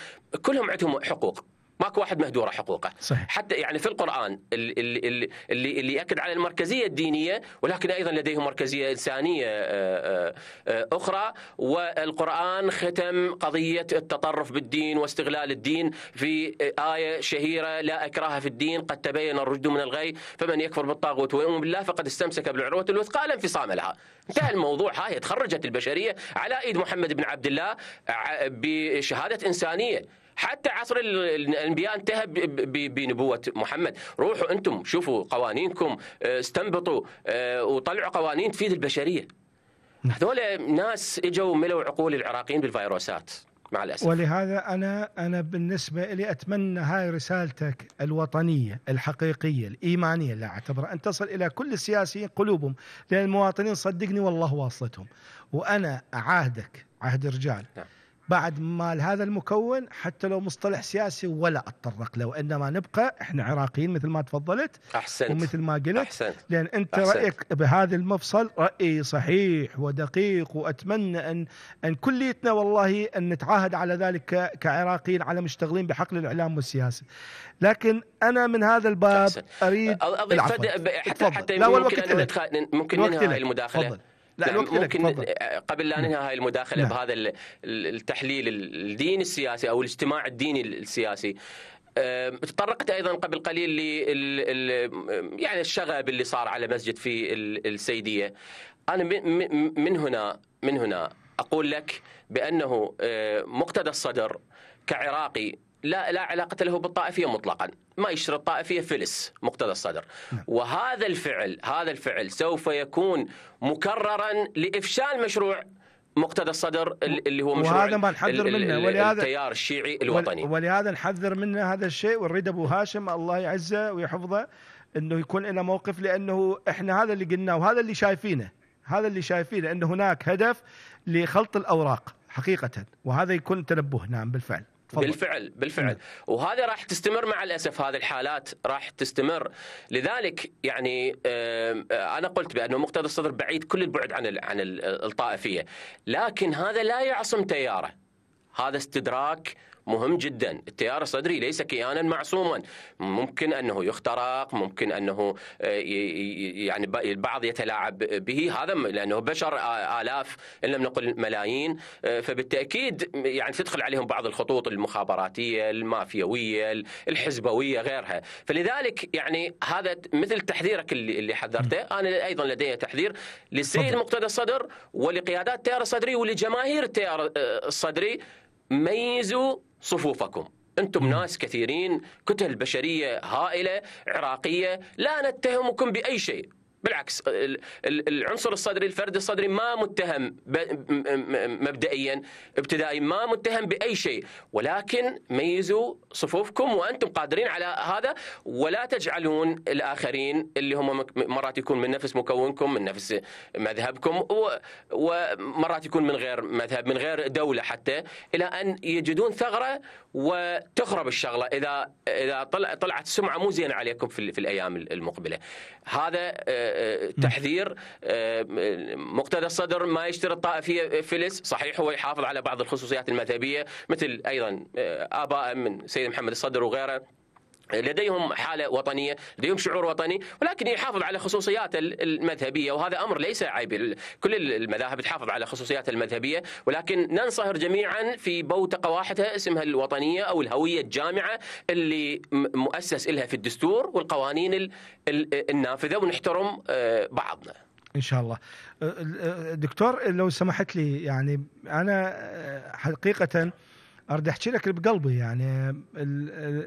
كلهم عندهم حقوق ماكو واحد مهدوره حقوقه صحيح. حتى يعني في القران اللي اللي, اللي ياكد على المركزيه الدينيه ولكن ايضا لديه مركزيه انسانيه آه، آه، آه، اخرى والقران ختم قضيه التطرف بالدين واستغلال الدين في ايه شهيره لا اكراه في الدين قد تبين الرشد من الغي فمن يكفر بالطاغوت ويؤمن بالله فقد استمسك بالعروه الوثقى لا انفصام لها انتهى الموضوع هاي تخرجت البشريه على ايد محمد بن عبد الله بشهاده انسانيه حتى عصر الانبياء انتهى بنبوه محمد روحوا انتم شوفوا قوانينكم آه، استنبطوا آه، وطلعوا قوانين تفيد البشريه نعم. هذول ناس اجوا ملوا عقول العراقيين بالفيروسات مع الاسف ولهذا انا انا بالنسبه لي اتمنى هاي رسالتك الوطنيه الحقيقيه الايمانيه اللي اعتبرها ان تصل الى كل السياسيين قلوبهم لان المواطنين صدقني والله واصلتهم وانا اعاهدك عهد رجال نعم. بعد مال هذا المكون حتى لو مصطلح سياسي ولا اتطرق له وانما نبقى احنا عراقيين مثل ما تفضلت احسنت ومثل ما قلت احسنت لان انت أحسنت رايك بهذا المفصل راي صحيح ودقيق واتمنى ان ان كليتنا والله ان نتعاهد على ذلك كعراقيين على مشتغلين بحقل الاعلام والسياسه لكن انا من هذا الباب أحسن. اريد أضيف حتى, حتى, لا ممكن, ممكن ننهي المداخله فضل. لا يعني الوقت ممكن لك قبل لا ننهي هاي المداخله لا. نعم. بهذا التحليل الديني السياسي او الاجتماع الديني السياسي تطرقت ايضا قبل قليل ل يعني الشغب اللي صار على مسجد في السيديه انا من هنا من هنا اقول لك بانه آه، مقتدى الصدر كعراقي لا لا علاقة له بالطائفية مطلقا ما يشترط طائفية فلس مقتضى الصدر نعم. وهذا الفعل هذا الفعل سوف يكون مكررا لإفشال مشروع مقتدى الصدر اللي هو مشروع وهذا ما نحذر منه ولهذا التيار الشيعي الوطني ولهذا نحذر منه هذا الشيء ونريد ابو هاشم الله يعزه ويحفظه انه يكون لنا موقف لانه احنا هذا اللي قلناه وهذا اللي شايفينه هذا اللي شايفينه ان هناك هدف لخلط الاوراق حقيقه وهذا يكون تنبه نعم بالفعل فضل. بالفعل بالفعل وهذا راح تستمر مع الاسف هذه الحالات راح تستمر لذلك يعني آه، انا قلت بانه مقتدى الصدر بعيد كل البعد عن عن الطائفيه لكن هذا لا يعصم تياره هذا استدراك مهم جدا التيار الصدري ليس كيانا معصوما ممكن أنه يخترق ممكن أنه آه، يعني البعض يتلاعب به هذا لأنه بشر آلاف إن لم نقل ملايين آه، فبالتأكيد يعني تدخل عليهم بعض الخطوط المخابراتية المافيوية الحزبوية غيرها فلذلك يعني هذا مثل تحذيرك اللي حذرته أنا أيضا لدي تحذير للسيد مقتدى الصدر ولقيادات التيار الصدري ولجماهير التيار آه، الصدري ميزوا صفوفكم انتم ناس كثيرين كتل بشريه هائله عراقيه لا نتهمكم باي شيء بالعكس العنصر الصدري الفرد الصدري ما متهم مبدئيا ابتدائي ما متهم باي شيء ولكن ميزوا صفوفكم وانتم قادرين على هذا ولا تجعلون الاخرين اللي هم مرات يكون من نفس مكونكم من نفس مذهبكم ومرات يكون من غير مذهب من غير دوله حتى الى ان يجدون ثغره وتخرب الشغله اذا اذا طلعت سمعه مو زينه عليكم في الايام المقبله هذا آه، آه، تحذير آه، مقتدى الصدر ما يشترط طائفيه فلس صحيح هو يحافظ على بعض الخصوصيات المذهبيه مثل ايضا آه، اباء من سيد محمد الصدر وغيره لديهم حالة وطنية لديهم شعور وطني ولكن يحافظ على خصوصياته المذهبية وهذا أمر ليس عيب كل المذاهب تحافظ على خصوصياتها المذهبية ولكن ننصهر جميعا في بوتقة واحدة اسمها الوطنية أو الهوية الجامعة اللي مؤسس لها في الدستور والقوانين النافذة ونحترم آه، بعضنا ان شاء الله أه، أه، دكتور لو سمحت لي يعني انا حقيقه اريد احكي لك بقلبي يعني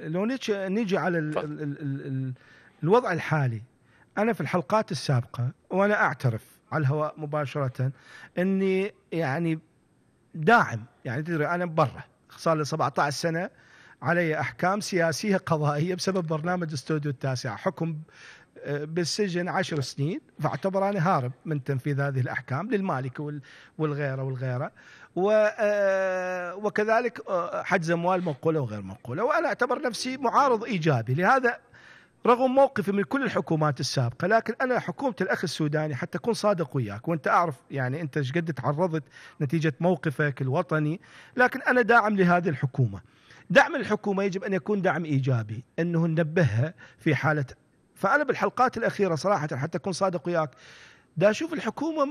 لو نجي على ال الوضع الحالي انا في الحلقات السابقه وانا اعترف على الهواء مباشره اني يعني داعم يعني تدري انا برا صار لي 17 سنه علي احكام سياسيه قضائيه بسبب برنامج استوديو التاسع حكم آه، بالسجن عشر سنين فاعتبر انا هارب من تنفيذ هذه الاحكام للمالك والغيره والغيره آه، وكذلك آه، حجز اموال منقوله وغير منقوله وانا اعتبر نفسي معارض ايجابي لهذا رغم موقفي من كل الحكومات السابقه لكن انا حكومه الاخ السوداني حتى اكون صادق وياك وانت اعرف يعني انت ايش قد تعرضت نتيجه موقفك الوطني لكن انا داعم لهذه الحكومه دعم الحكومه يجب ان يكون دعم ايجابي انه ننبهها في حاله فانا بالحلقات الاخيره صراحه حتى اكون صادق وياك دا اشوف الحكومه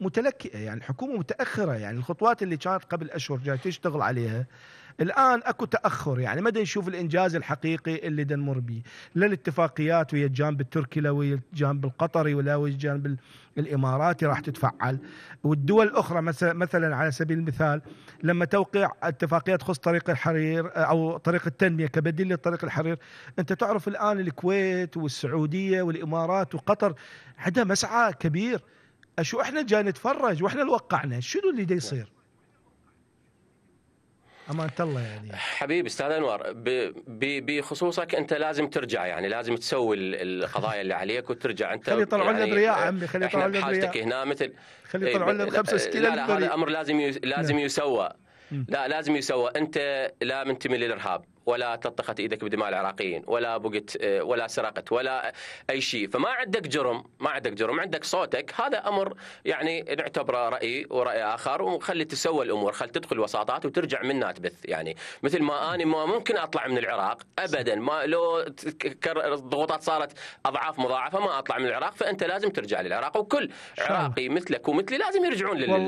متلكئه يعني الحكومه متاخره يعني الخطوات اللي كانت قبل اشهر جاي تشتغل عليها الان اكو تاخر يعني مدى نشوف الانجاز الحقيقي اللي دنمر به لا الاتفاقيات ويا الجانب التركي لا ويا الجانب القطري ولا ويا الجانب الاماراتي راح تتفعل والدول الاخرى مثلا على سبيل المثال لما توقيع اتفاقيات تخص طريق الحرير او طريق التنميه كبديل لطريق الحرير انت تعرف الان الكويت والسعوديه والامارات وقطر عندها مسعى كبير شو احنا جاي نتفرج واحنا اللي وقعنا شنو اللي دا يصير امانه الله يعني حبيبي استاذ انور بخصوصك انت لازم ترجع يعني لازم تسوي القضايا اللي عليك وترجع انت خلي يطلعون يعني لنا برياء عمي خلي يطلعون لنا برياء هنا مثل خلي إيه، يطلعون لنا بخمسة كيلو لا, لا هذا الامر لازم لازم نعم. يسوى لا لازم يسوى انت لا منتمي للارهاب ولا تلطخت ايدك بدماء العراقيين ولا بقت آه، ولا سرقت ولا اي شيء فما عندك جرم ما عندك جرم عندك صوتك هذا امر يعني نعتبره راي وراي اخر وخلي تسوى الامور خلي تدخل وساطات وترجع منها تبث يعني مثل ما انا ما ممكن اطلع من العراق ابدا ما لو الضغوطات صارت اضعاف مضاعفه ما اطلع من العراق فانت لازم ترجع للعراق وكل عراقي مثلك ومثلي لازم يرجعون للعراق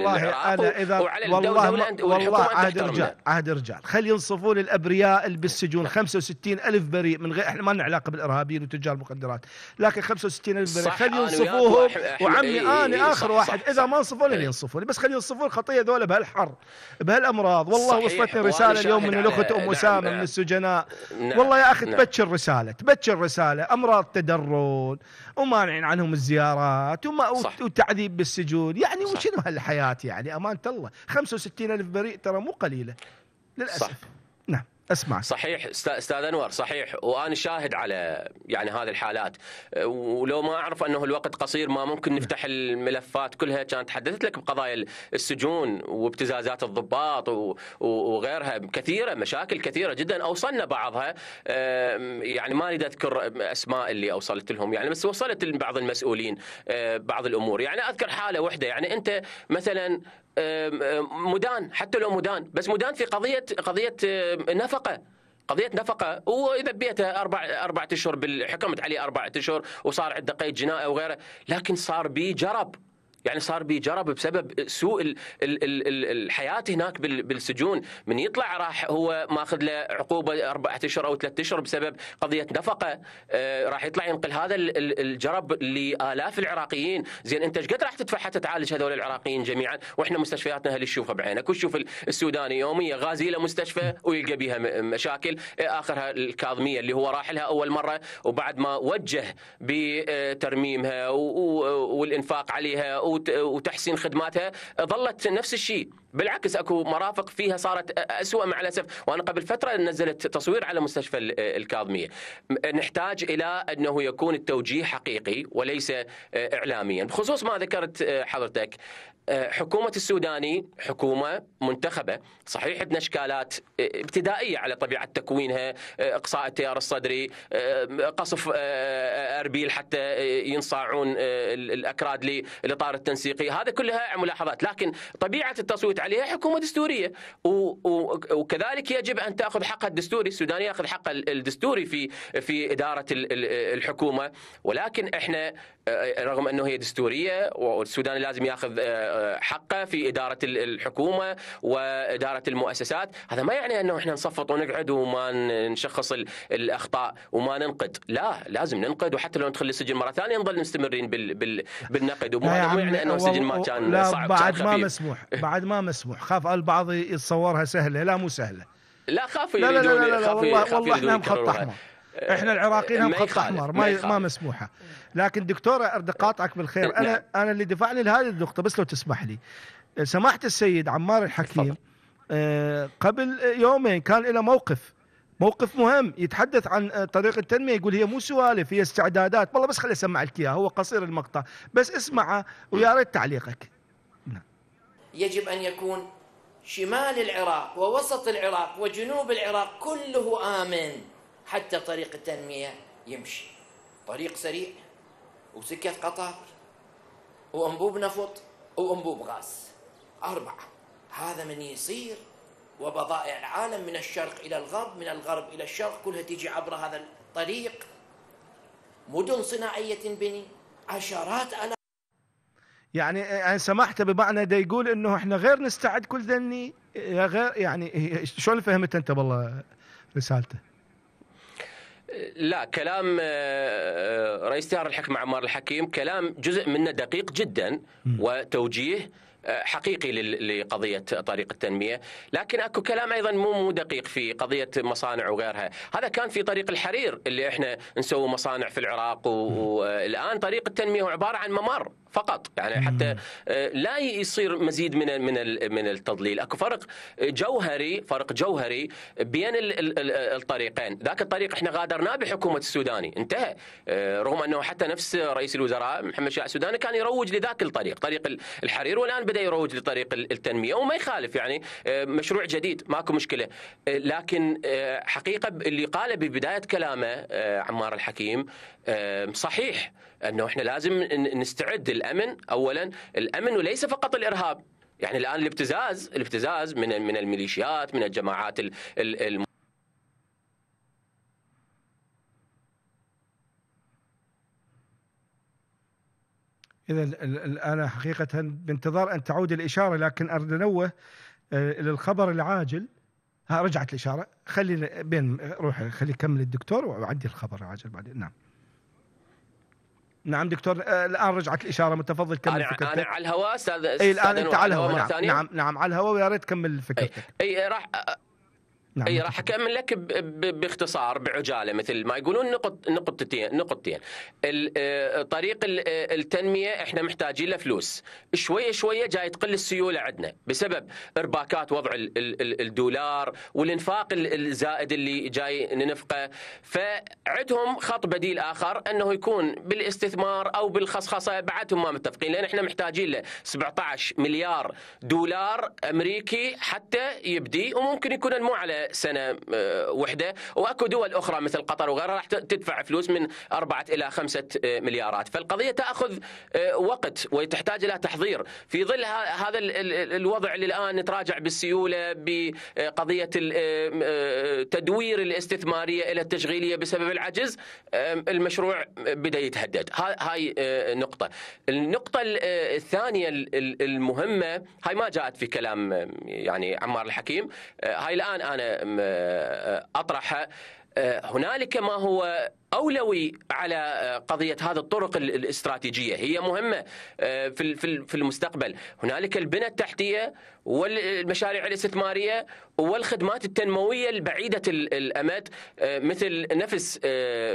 والله إذا وعلى والله والله عهد رجال عهد رجال خلي ينصفون الابرياء البس السجون 65 ألف بريء من غير احنا ما لنا علاقة بالإرهابيين وتجار المخدرات لكن 65 ألف بريء خلي ينصفوهم وعمي إيه، أنا إيه، آخر واحد إذا ما انصفوني لن إيه. ينصفوني بس خلي ينصفون الخطية ذولا بهالحر بهالأمراض والله وصلتني رسالة اليوم من نعم، الأخت أم أسامة نعم، نعم. من السجناء والله يا أخي تبكر رسالة تبكر رسالة أمراض تدرون ومانعين عنهم الزيارات وما وتعذيب بالسجون يعني وشنو هالحياة يعني أمانة الله 65 ألف بريء ترى مو قليلة للأسف صح. نعم اسمع صحيح استاذ انور صحيح وانا شاهد على يعني هذه الحالات ولو ما اعرف انه الوقت قصير ما ممكن نفتح نعم. الملفات كلها كانت تحدثت لك بقضايا السجون وابتزازات الضباط وغيرها كثيره مشاكل كثيره جدا اوصلنا بعضها يعني ما اريد اذكر اسماء اللي اوصلت لهم يعني بس وصلت لبعض المسؤولين آه، بعض الامور يعني اذكر حاله واحده يعني انت مثلا مدان حتى لو مدان بس مدان في قضيه قضيه نفقه قضية نفقة وإذا بيته أربع أربعة أشهر بالحكمت عليه أربعة أشهر وصار عنده قيد جنائي وغيره لكن صار بيه جرب يعني صار بيه جرب بسبب سوء الحياه هناك بالسجون من يطلع راح هو ماخذ له عقوبه اربعة اشهر او ثلاثة اشهر بسبب قضيه نفقه آه، راح يطلع ينقل هذا الجرب لالاف العراقيين زين انت ايش قد راح تدفع حتى تعالج هذول العراقيين جميعا واحنا مستشفياتنا هل تشوفها بعينك وتشوف السوداني يوميا غازي الى مستشفى ويلقى بها مشاكل آه، اخرها الكاظميه اللي هو راح لها اول مره وبعد ما وجه بترميمها والانفاق عليها وتحسين خدماتها ظلت نفس الشيء بالعكس اكو مرافق فيها صارت اسوء مع الاسف وانا قبل فتره نزلت تصوير على مستشفى الكاظميه نحتاج الى انه يكون التوجيه حقيقي وليس آه، اعلاميا بخصوص ما ذكرت آه، حضرتك آه، حكومة السوداني حكومة منتخبة صحيح عندنا اشكالات آه، ابتدائية على طبيعة تكوينها آه، اقصاء التيار الصدري قصف اربيل حتى ينصاعون الاكراد للاطار التنسيقي هذا كلها ملاحظات لكن طبيعة التصويت عليها حكومة دستورية وكذلك يجب ان تاخذ حقها الدستوري السوداني ياخذ حقه الدستوري في في ادارة الحكومة ولكن احنا رغم انه هي دستورية والسوداني لازم ياخذ حقه في اداره الحكومه واداره المؤسسات هذا ما يعني انه احنا نصفط ونقعد وما نشخص الاخطاء وما ننقد لا لازم ننقد وحتى لو ندخل السجن مره ثانيه نظل مستمرين بال بال بالنقد وما يعني, انه السجن ما كان لا صعب بعد ما مسموح بعد ما مسموح خاف البعض يتصورها سهله لا مو سهله لا خافوا لا لا لا, لا, لا, لا والله, والله احنا مخط احمر احنا العراقيين هم خط احمر ما ما مسموحه لكن دكتوره ارد اقاطعك بالخير انا انا اللي دفعني لهذه النقطه بس لو تسمح لي سماحه السيد عمار الحكيم آه، قبل يومين كان له موقف موقف مهم يتحدث عن آه، طريق التنميه يقول هي مو سوالف هي استعدادات والله بس خليني اسمع لك هو قصير المقطع بس اسمعه ويا ريت تعليقك نعم. يجب ان يكون شمال العراق ووسط العراق وجنوب العراق كله امن حتى طريق التنمية يمشي طريق سريع وسكة قطار وأنبوب نفط وأنبوب غاز أربعة هذا من يصير وبضائع العالم من الشرق إلى الغرب من الغرب إلى الشرق كلها تيجي عبر هذا الطريق مدن صناعية تنبني عشرات آلاف يعني أنا آه، سمحت بمعنى ده يقول انه احنا غير نستعد كل ذني غير يعني إيه، إيه، شلون فهمت انت بالله رسالته؟ لا كلام آه، آه، رئيس تيار الحكم عمار الحكيم كلام جزء منه دقيق جدا وتوجيه آه، حقيقي لقضية طريق التنمية لكن أكو كلام أيضا مو مو دقيق في قضية مصانع وغيرها هذا كان في طريق الحرير اللي إحنا نسوي مصانع في العراق والآن طريق التنمية هو عبارة عن ممر فقط يعني حتى آه، لا يصير مزيد من من من التضليل اكو فرق جوهري فرق جوهري بين الطريقين ذاك الطريق احنا غادرناه بحكومه السوداني انتهى آه، رغم انه حتى نفس رئيس الوزراء محمد شاع السوداني كان يروج لذاك الطريق طريق الحرير والان بدا يروج لطريق التنميه وما يخالف يعني آه، مشروع جديد ماكو مشكله لكن حقيقه اللي قاله ببدايه كلامه عمار الحكيم صحيح انه احنا لازم نستعد الامن اولا الامن وليس فقط الارهاب يعني الان الابتزاز الابتزاز من من الميليشيات من الجماعات الم... اذا انا حقيقه بانتظار ان تعود الاشاره لكن ارد انوه آه، للخبر العاجل ها رجعت الاشاره خلي بين روح خلي كمل الدكتور وعدي الخبر العاجل بعدين نعم نعم دكتور آه، الان رجعت الاشاره متفضل كمل أنا فكرتك انا على الهواء استاذ اي الان انت على الهواء نعم. نعم نعم على الهواء ويا ريت تكمل فكرتك اي, أي راح آه، نعم اي راح اكمل لك باختصار بعجاله مثل ما يقولون نقط نقطتين نقطتين آه، طريق آه، التنميه احنا محتاجين له فلوس شويه شويه جاي تقل السيوله عندنا بسبب ارباكات وضع الدولار والانفاق الزائد اللي جاي ننفقه فعندهم خط بديل اخر انه يكون بالاستثمار او بالخصخصه بعدهم ما متفقين لان احنا محتاجين له 17 مليار دولار امريكي حتى يبدي وممكن يكون مو على سنه آه، وحده واكو دول اخرى مثل قطر وغيرها راح تدفع فلوس من أربعة الى خمسة آه، مليارات فالقضيه تاخذ آه، وقت وتحتاج الى تحضير في ظل هذا الوضع اللي الان نتراجع بالسيوله بقضيه تدوير الاستثماريه الى التشغيليه بسبب العجز المشروع بدا يتهدد هاي نقطه النقطه الثانيه المهمه هاي ما جاءت في كلام يعني عمار الحكيم هاي الان انا أطرحه هنالك ما هو اولوي على آه، قضيه هذه الطرق الاستراتيجيه هي مهمه آه، في في المستقبل هنالك البنى التحتيه والمشاريع الاستثماريه والخدمات التنمويه البعيده الامد آه، مثل نفس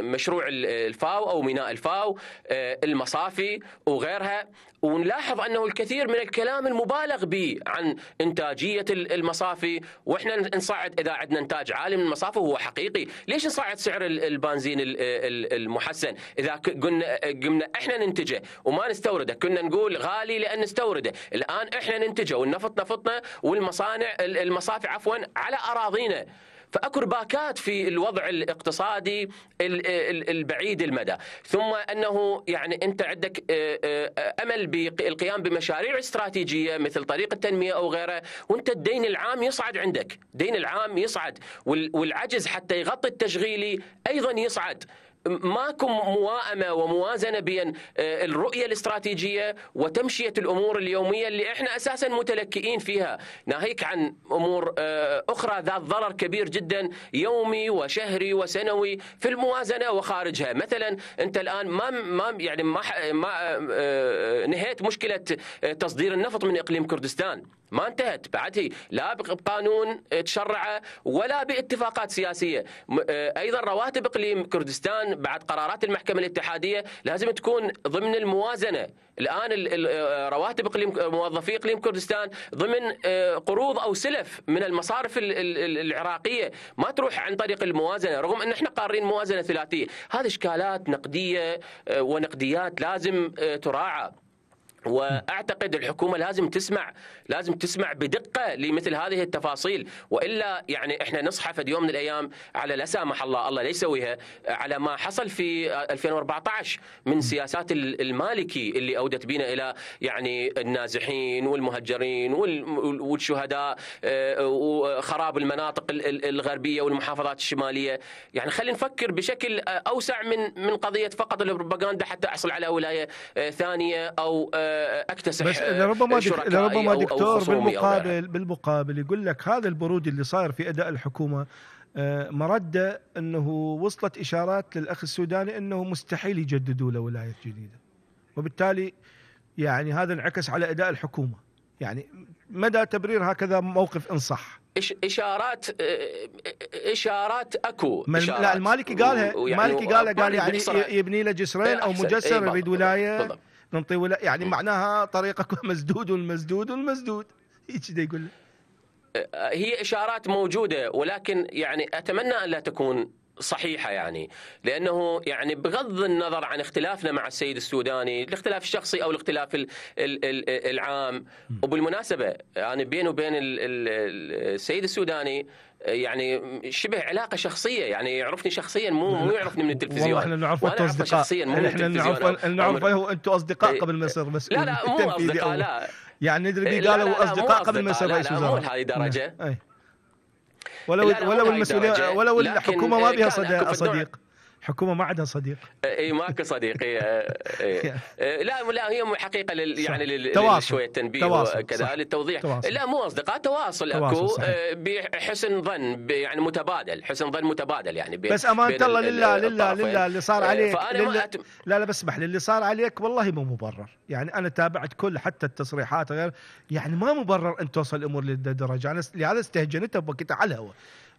مشروع الفاو او ميناء الفاو المصافي وغيرها ونلاحظ انه الكثير من الكلام المبالغ به عن انتاجيه المصافي واحنا نصعد اذا عندنا انتاج عالي من المصافي هو حقيقي ليش نصعد سعر البنزين المحسن اذا قلنا قمنا احنا ننتجه وما نستورده كنا نقول غالي لان نستورده الان احنا ننتجه والنفط نفطنا والمصانع المصافي عفوا على اراضينا فاكو باكات في الوضع الاقتصادي البعيد المدى، ثم انه يعني انت عندك آه، آه، امل بالقيام بمشاريع استراتيجيه مثل طريق التنميه او غيره، وانت الدين العام يصعد عندك، الدين العام يصعد والعجز حتى يغطي التشغيلي ايضا يصعد. ماكو موائمه وموازنه بين آه، الرؤيه الاستراتيجيه وتمشيه الامور اليوميه اللي احنا اساسا متلكئين فيها، ناهيك عن امور آه، اخرى ذات ضرر كبير جدا يومي وشهري وسنوي في الموازنه وخارجها، مثلا انت الان ما ما يعني ما, ما آه، نهيت مشكله تصدير النفط من اقليم كردستان. ما انتهت بعد هي لا بقانون تشرعه ولا باتفاقات سياسيه ايضا رواتب اقليم كردستان بعد قرارات المحكمه الاتحاديه لازم تكون ضمن الموازنه الان آه، رواتب موظفي اقليم كردستان ضمن آه، قروض او سلف من المصارف العراقيه ما تروح عن طريق الموازنه رغم ان احنا قارين موازنه ثلاثيه هذه اشكالات نقديه آه، ونقديات لازم تراعى واعتقد الحكومه لازم تسمع لازم تسمع بدقه لمثل هذه التفاصيل والا يعني احنا نصحى في يوم من الايام على لا سامح الله الله لا يسويها على ما حصل في 2014 من سياسات المالكي اللي اودت بنا الى يعني النازحين والمهجرين والشهداء آه، وخراب المناطق الغربيه والمحافظات الشماليه يعني خلينا نفكر بشكل اوسع من من قضيه فقط البروباغندا حتى احصل على ولايه آه، ثانيه او آه، اكتسح بس لربما لربما دكتور بالمقابل بالمقابل يقول لك هذا البرود اللي صاير في اداء الحكومه آه، مرده انه وصلت اشارات للاخ السوداني انه مستحيل يجددوا له ولايه جديده وبالتالي يعني هذا انعكس على اداء الحكومه يعني مدى تبرير هكذا موقف ان صح اشارات آه، آه، اشارات اكو إشارات لا المالكي قالها يعني المالكي قالها قال يعني يبني له جسرين او مجسر يريد ولايه بالضبط. ننطي ولا يعني إيه. معناها طريقك مسدود مسدود مسدود هيك يقول لك آه، هي اشارات موجوده ولكن يعني اتمنى ان لا تكون صحيحة يعني لأنه يعني بغض النظر عن اختلافنا مع السيد السوداني الاختلاف الشخصي أو الاختلاف ال ال ال العام وبالمناسبة أنا يعني بيني وبين السيد السوداني يعني شبه علاقه شخصيه يعني يعرفني شخصيا مو مو يعرفني من التلفزيون والله احنا نعرفه انتم اصدقاء شخصيا مو من التلفزيون احنا نعرفه انتم اصدقاء إيه. قبل ما يصير مسؤول يعني إيه، لا لا مو اصدقاء لا يعني ندري قالوا اصدقاء قبل ما يصير رئيس وزراء نعم، لا مو لهذه الدرجه ولو ولو المسؤوليه ولو الحكومه ما بها إيه، صديق حكومه ما عندها صديق اي إيه، ماكو صديق إيه، إيه. لا لا هي حقيقه لل يعني لل شويه تنبيه وكذا للتوضيح تواصل. لا مو اصدقاء تواصل اكو بحسن ظن يعني متبادل حسن ظن متبادل يعني بس امانه الله لله لله لله اللي صار عليك لله لا لا بس اسمح لي اللي صار عليك والله مو مبرر يعني انا تابعت كل حتى التصريحات غير يعني ما مبرر ان توصل الامور لهالدرجه انا لهذا استهجنتها بوقتها على الهواء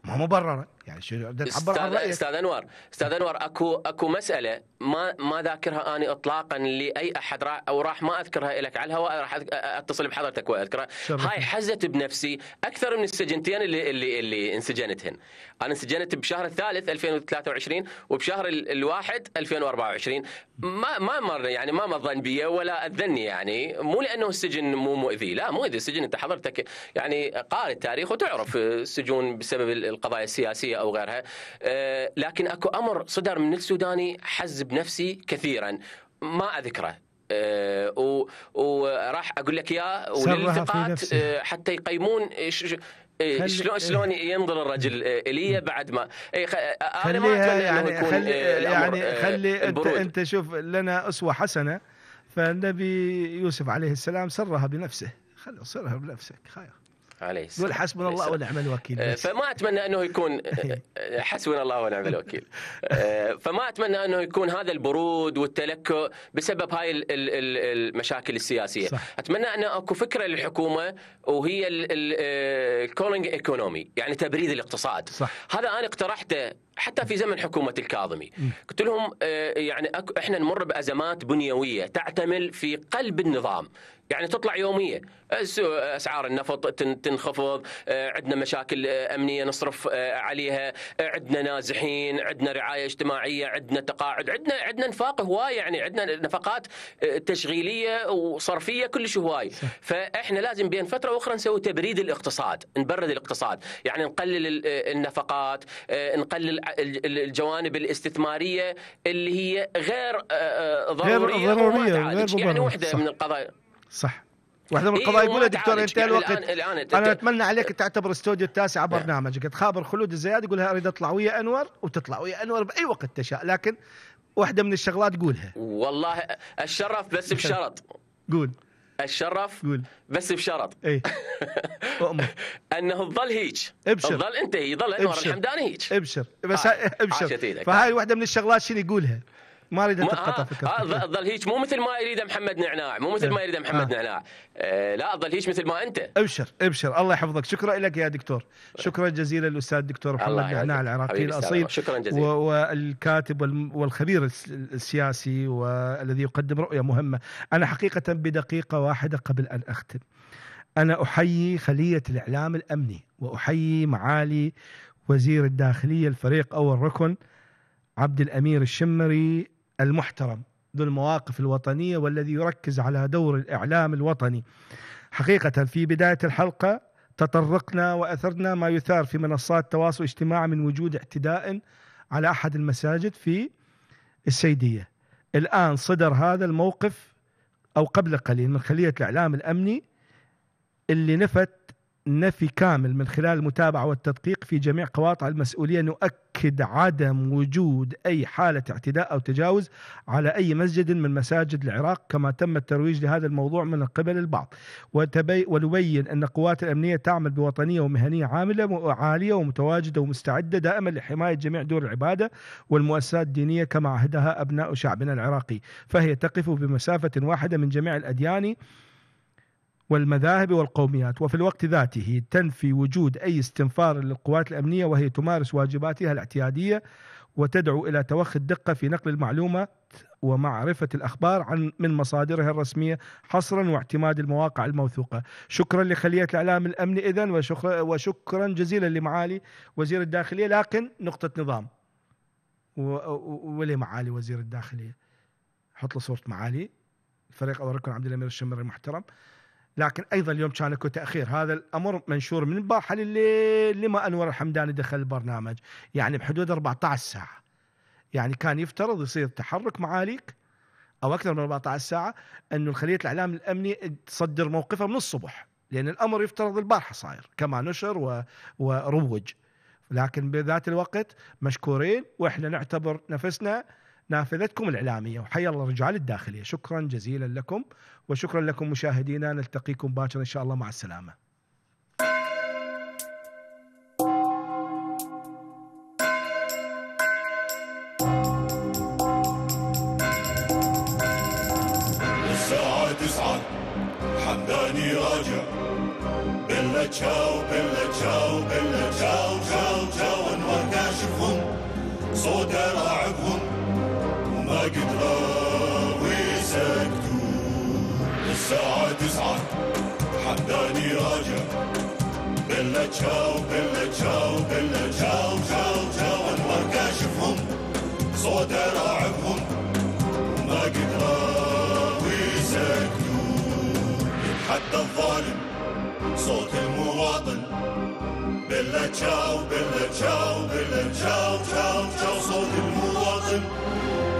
ما مبرره يعني شو نعبر عن رايك استاذ انور استاذ انور اكو اكو مساله ما ما ذاكرها اني اطلاقا لاي احد راح او راح ما اذكرها لك على الهواء راح اتصل بحضرتك واذكرها هاي حزت بنفسي اكثر من السجنتين اللي اللي اللي انسجنتهن انا انسجنت بشهر الثالث 2023 وبشهر الواحد 2024 ما ما مر يعني ما مر ظن بي ولا اذني يعني مو لانه السجن مو مؤذي لا مو مؤذي السجن انت حضرتك يعني قارئ التاريخ وتعرف السجون بسبب القضايا السياسيه او غيرها آه، لكن اكو امر صدر من السوداني حز بنفسي كثيرا ما اذكره آه، وراح اقول لك اياه وللثقات آه، حتى يقيمون إيه شلون إيه. شلون ينظر الرجل إيه، الي بعد ما اي خ... انا ما يعني انه يكون خلي إيه، يعني خلي انت انت شوف لنا اسوه حسنه فالنبي يوسف عليه السلام سرها بنفسه خلي سرها بنفسك خير عليه السلام قول آه، آه، حسبنا الله ونعم الوكيل فما اتمنى انه يكون حسبنا الله ونعم الوكيل فما اتمنى انه يكون هذا البرود والتلكؤ بسبب هاي المشاكل السياسيه صح. اتمنى ان اكو فكره للحكومه وهي الكولينج ايكونومي آه، يعني تبريد الاقتصاد صح. هذا انا اقترحته حتى في زمن حكومه الكاظمي قلت لهم آه، يعني احنا نمر بازمات بنيويه تعتمل في قلب النظام يعني تطلع يوميه اسعار النفط تنخفض آه، عندنا مشاكل آه، امنيه نصرف عليها عندنا نازحين عندنا رعايه اجتماعيه عندنا تقاعد عندنا عندنا نفاق هوايه يعني عندنا نفقات تشغيليه وصرفيه كلش هوايه فاحنا لازم بين فتره واخرى نسوي تبريد الاقتصاد نبرد الاقتصاد يعني نقلل النفقات نقلل الجوانب الاستثماريه اللي هي غير ضروريه آه، آه، غير ضروريه غير ضروريه يعني وحده من القضايا صح واحده من إيه، القضايا إيه يقولها دكتور انت الوقت الآن الآن انا اتمنى عليك تعتبر استوديو التاسع برنامجك نعم. تخابر خلود الزياد يقولها اريد اطلع ويا انور وتطلع ويا انور باي وقت تشاء لكن واحده من الشغلات قولها والله الشرف بس بشرط قول الشرف قول بس بشرط اي انه تظل هيك ابشر تظل انت يظل ظل انور الحمداني هيك ابشر بس آه. ابشر فهاي واحده من الشغلات شنو يقولها ما اريد اتقطع آه، فكرتك آه، ظل هيك مو مثل ما يريده محمد نعناع مو مثل ما إيه. يريده محمد آه. نعناع آه لا ظل هيك مثل ما انت ابشر ابشر الله يحفظك شكرا لك يا دكتور شكرا جزيلا للاستاذ الدكتور محمد نعناع العراقي الاصيل شكرا جزيلا والكاتب والخبير السياسي والذي يقدم رؤيه مهمه انا حقيقه بدقيقه واحده قبل ان اختم انا احيي خليه الاعلام الامني واحيي معالي وزير الداخليه الفريق اول ركن عبد الامير الشمري المحترم ذو المواقف الوطنية والذي يركز على دور الإعلام الوطني حقيقة في بداية الحلقة تطرقنا وأثرنا ما يثار في منصات التواصل الاجتماعي من وجود اعتداء على أحد المساجد في السيدية الآن صدر هذا الموقف أو قبل قليل من خلية الإعلام الأمني اللي نفت نفي كامل من خلال المتابعة والتدقيق في جميع قواطع المسؤولية نؤكد عدم وجود أي حالة اعتداء أو تجاوز على أي مسجد من مساجد العراق كما تم الترويج لهذا الموضوع من قبل البعض ونبين أن قوات الأمنية تعمل بوطنية ومهنية عاملة عالية ومتواجدة ومستعدة دائما لحماية جميع دور العبادة والمؤسسات الدينية كما عهدها أبناء شعبنا العراقي فهي تقف بمسافة واحدة من جميع الأديان والمذاهب والقوميات وفي الوقت ذاته تنفي وجود أي استنفار للقوات الأمنية وهي تمارس واجباتها الاعتيادية وتدعو إلى توخي الدقة في نقل المعلومات ومعرفة الأخبار عن من مصادرها الرسمية حصرا واعتماد المواقع الموثوقة شكرا لخلية الإعلام الأمني إذن وشكرا, وشكرا جزيلا لمعالي وزير الداخلية لكن نقطة نظام ولي معالي وزير الداخلية حط له صورة معالي الفريق أو عبد الأمير الشمري المحترم لكن ايضا اليوم كان اكو تاخير هذا الامر منشور من باحه الليل لما انور الحمداني دخل البرنامج يعني بحدود 14 ساعه يعني كان يفترض يصير تحرك معاليك او اكثر من 14 ساعه انه الخليه الاعلام الامني تصدر موقفها من الصبح لان الامر يفترض البارحه صاير كما نشر و... وروج لكن بذات الوقت مشكورين واحنا نعتبر نفسنا نافذتكم الإعلامية وحيا الله الرجال الداخلية شكرا جزيلا لكم وشكرا لكم مشاهدينا نلتقيكم باكر إن شاء الله مع السلامة Ciao, bella ciao, bella تشاو بلا تشاو بلا تشاو تشاو تشاو انوار كاشفهم صوت راعبهم وما قدروا يسكتون حتى الظالم صوت المواطن بلا تشاو بلا تشاو بلا تشاو تشاو تشاو صوت المواطن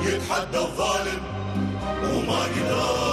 يتحدى الظالم وما قدروا